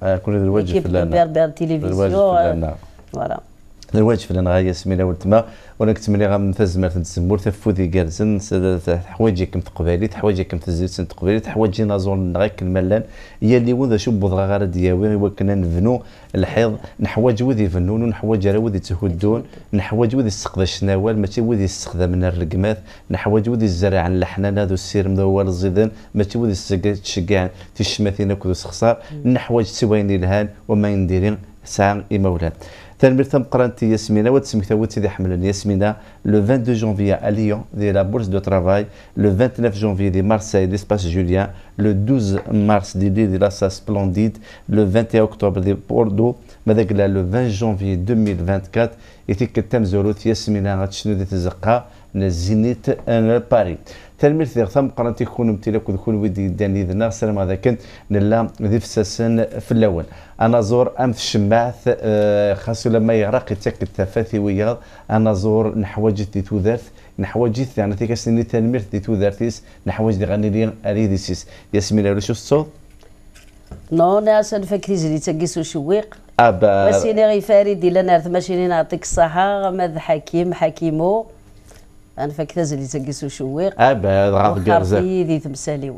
آه، كل الوجه في الوجه في فوالا الواجب لنا غاية سمينا ولتما وانا كنت كتمنى غا من تزمرت الزمور كم تقبالي حوايجكم كم حوايجكم سن تقبالي حوايجي نازور غيك الملان هي اللي وذا شو بوضغا غير دياوي وكنا نبنو الحيض نحوايج وذي يفنون ونحوايج راه وذي تهدون نحوايج وذي يستخدمش النوال ماشي وذ من الرقمات نحوايج الزرع يزرع اللحنان هذو السير مدوال الزيدان ماشي وذي تشقع في الشماثين سخسار سخصار نحوايج سوين الهان وما ينديرين ساعة إمولان تنمرتم قرانتي ياسمينة وتسميتها وتسيدي حملن ياسمينة لو 22 جونفي à Lyon دي لا بورس دو ترافاي لو 29 جانفي دي مارسيل ليسباس جوليان لو 12 مارس دي لي دي لاسا سبلونديد لو 21 اكتوبر دي بوردو ماذاك لا لو 20 جونفي 2024 يتيك التام زولوت ياسمينة غتشنو دي تزقا نزينيت انا باري تلمير ثيغ ثم قران يكون امتلاك وذكون ويدي داني ذنا سلام هذا كنت نلا ذي فساسن في الاول انا زور ام شماث آه، خاص لما يغرق يتاكد تفاثي وياض انا زور نحواجت دي توذرث نحواجت يعني تيكاسني تلميرت دي توذرثيس نحواج دي غني لين اريديسيس ياسمين ولا شو الصوت نو ناس نفكري زري تاكيسو شويق ابا بس غي غيفاري دي لنا ماشيني نعطيك الصحه غمد حكيم حكيمو انفك تزلي تنقس وشويق ابا آه، غاد بيرزاف وخرطي تمساليو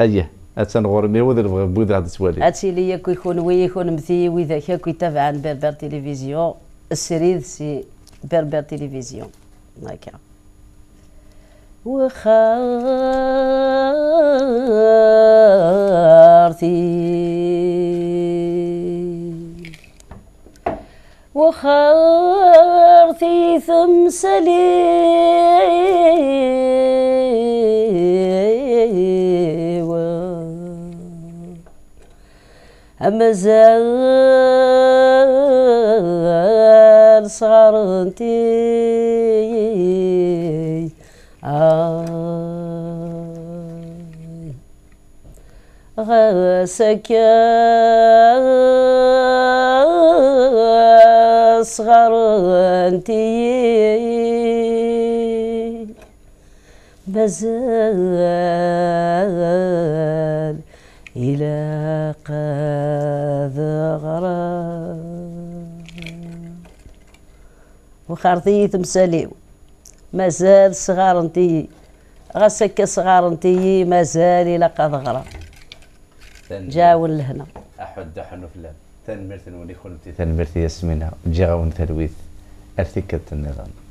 ايه اتان غورمي وذ بوذ غاد تسوالي اتي ليا كو يكون وي يكون مثي وذاك كو يتابع عن بربر تلفزيون السريد سي بربر تلفزيون هكا وخرتي وخرتي ثم مسليوة أما زال صارنتي آه. غسكان أصغر أنتي بزال إلى قاذ غرام وخارطي تمساليو مازال صغار انتي غسك صغار انتي مازال إلى قاذ غرام جاول لهنا أحد حنو فلان تن مرتن وني خلتي تن مرتي يسمينها جاون تلويث أرثكة النظام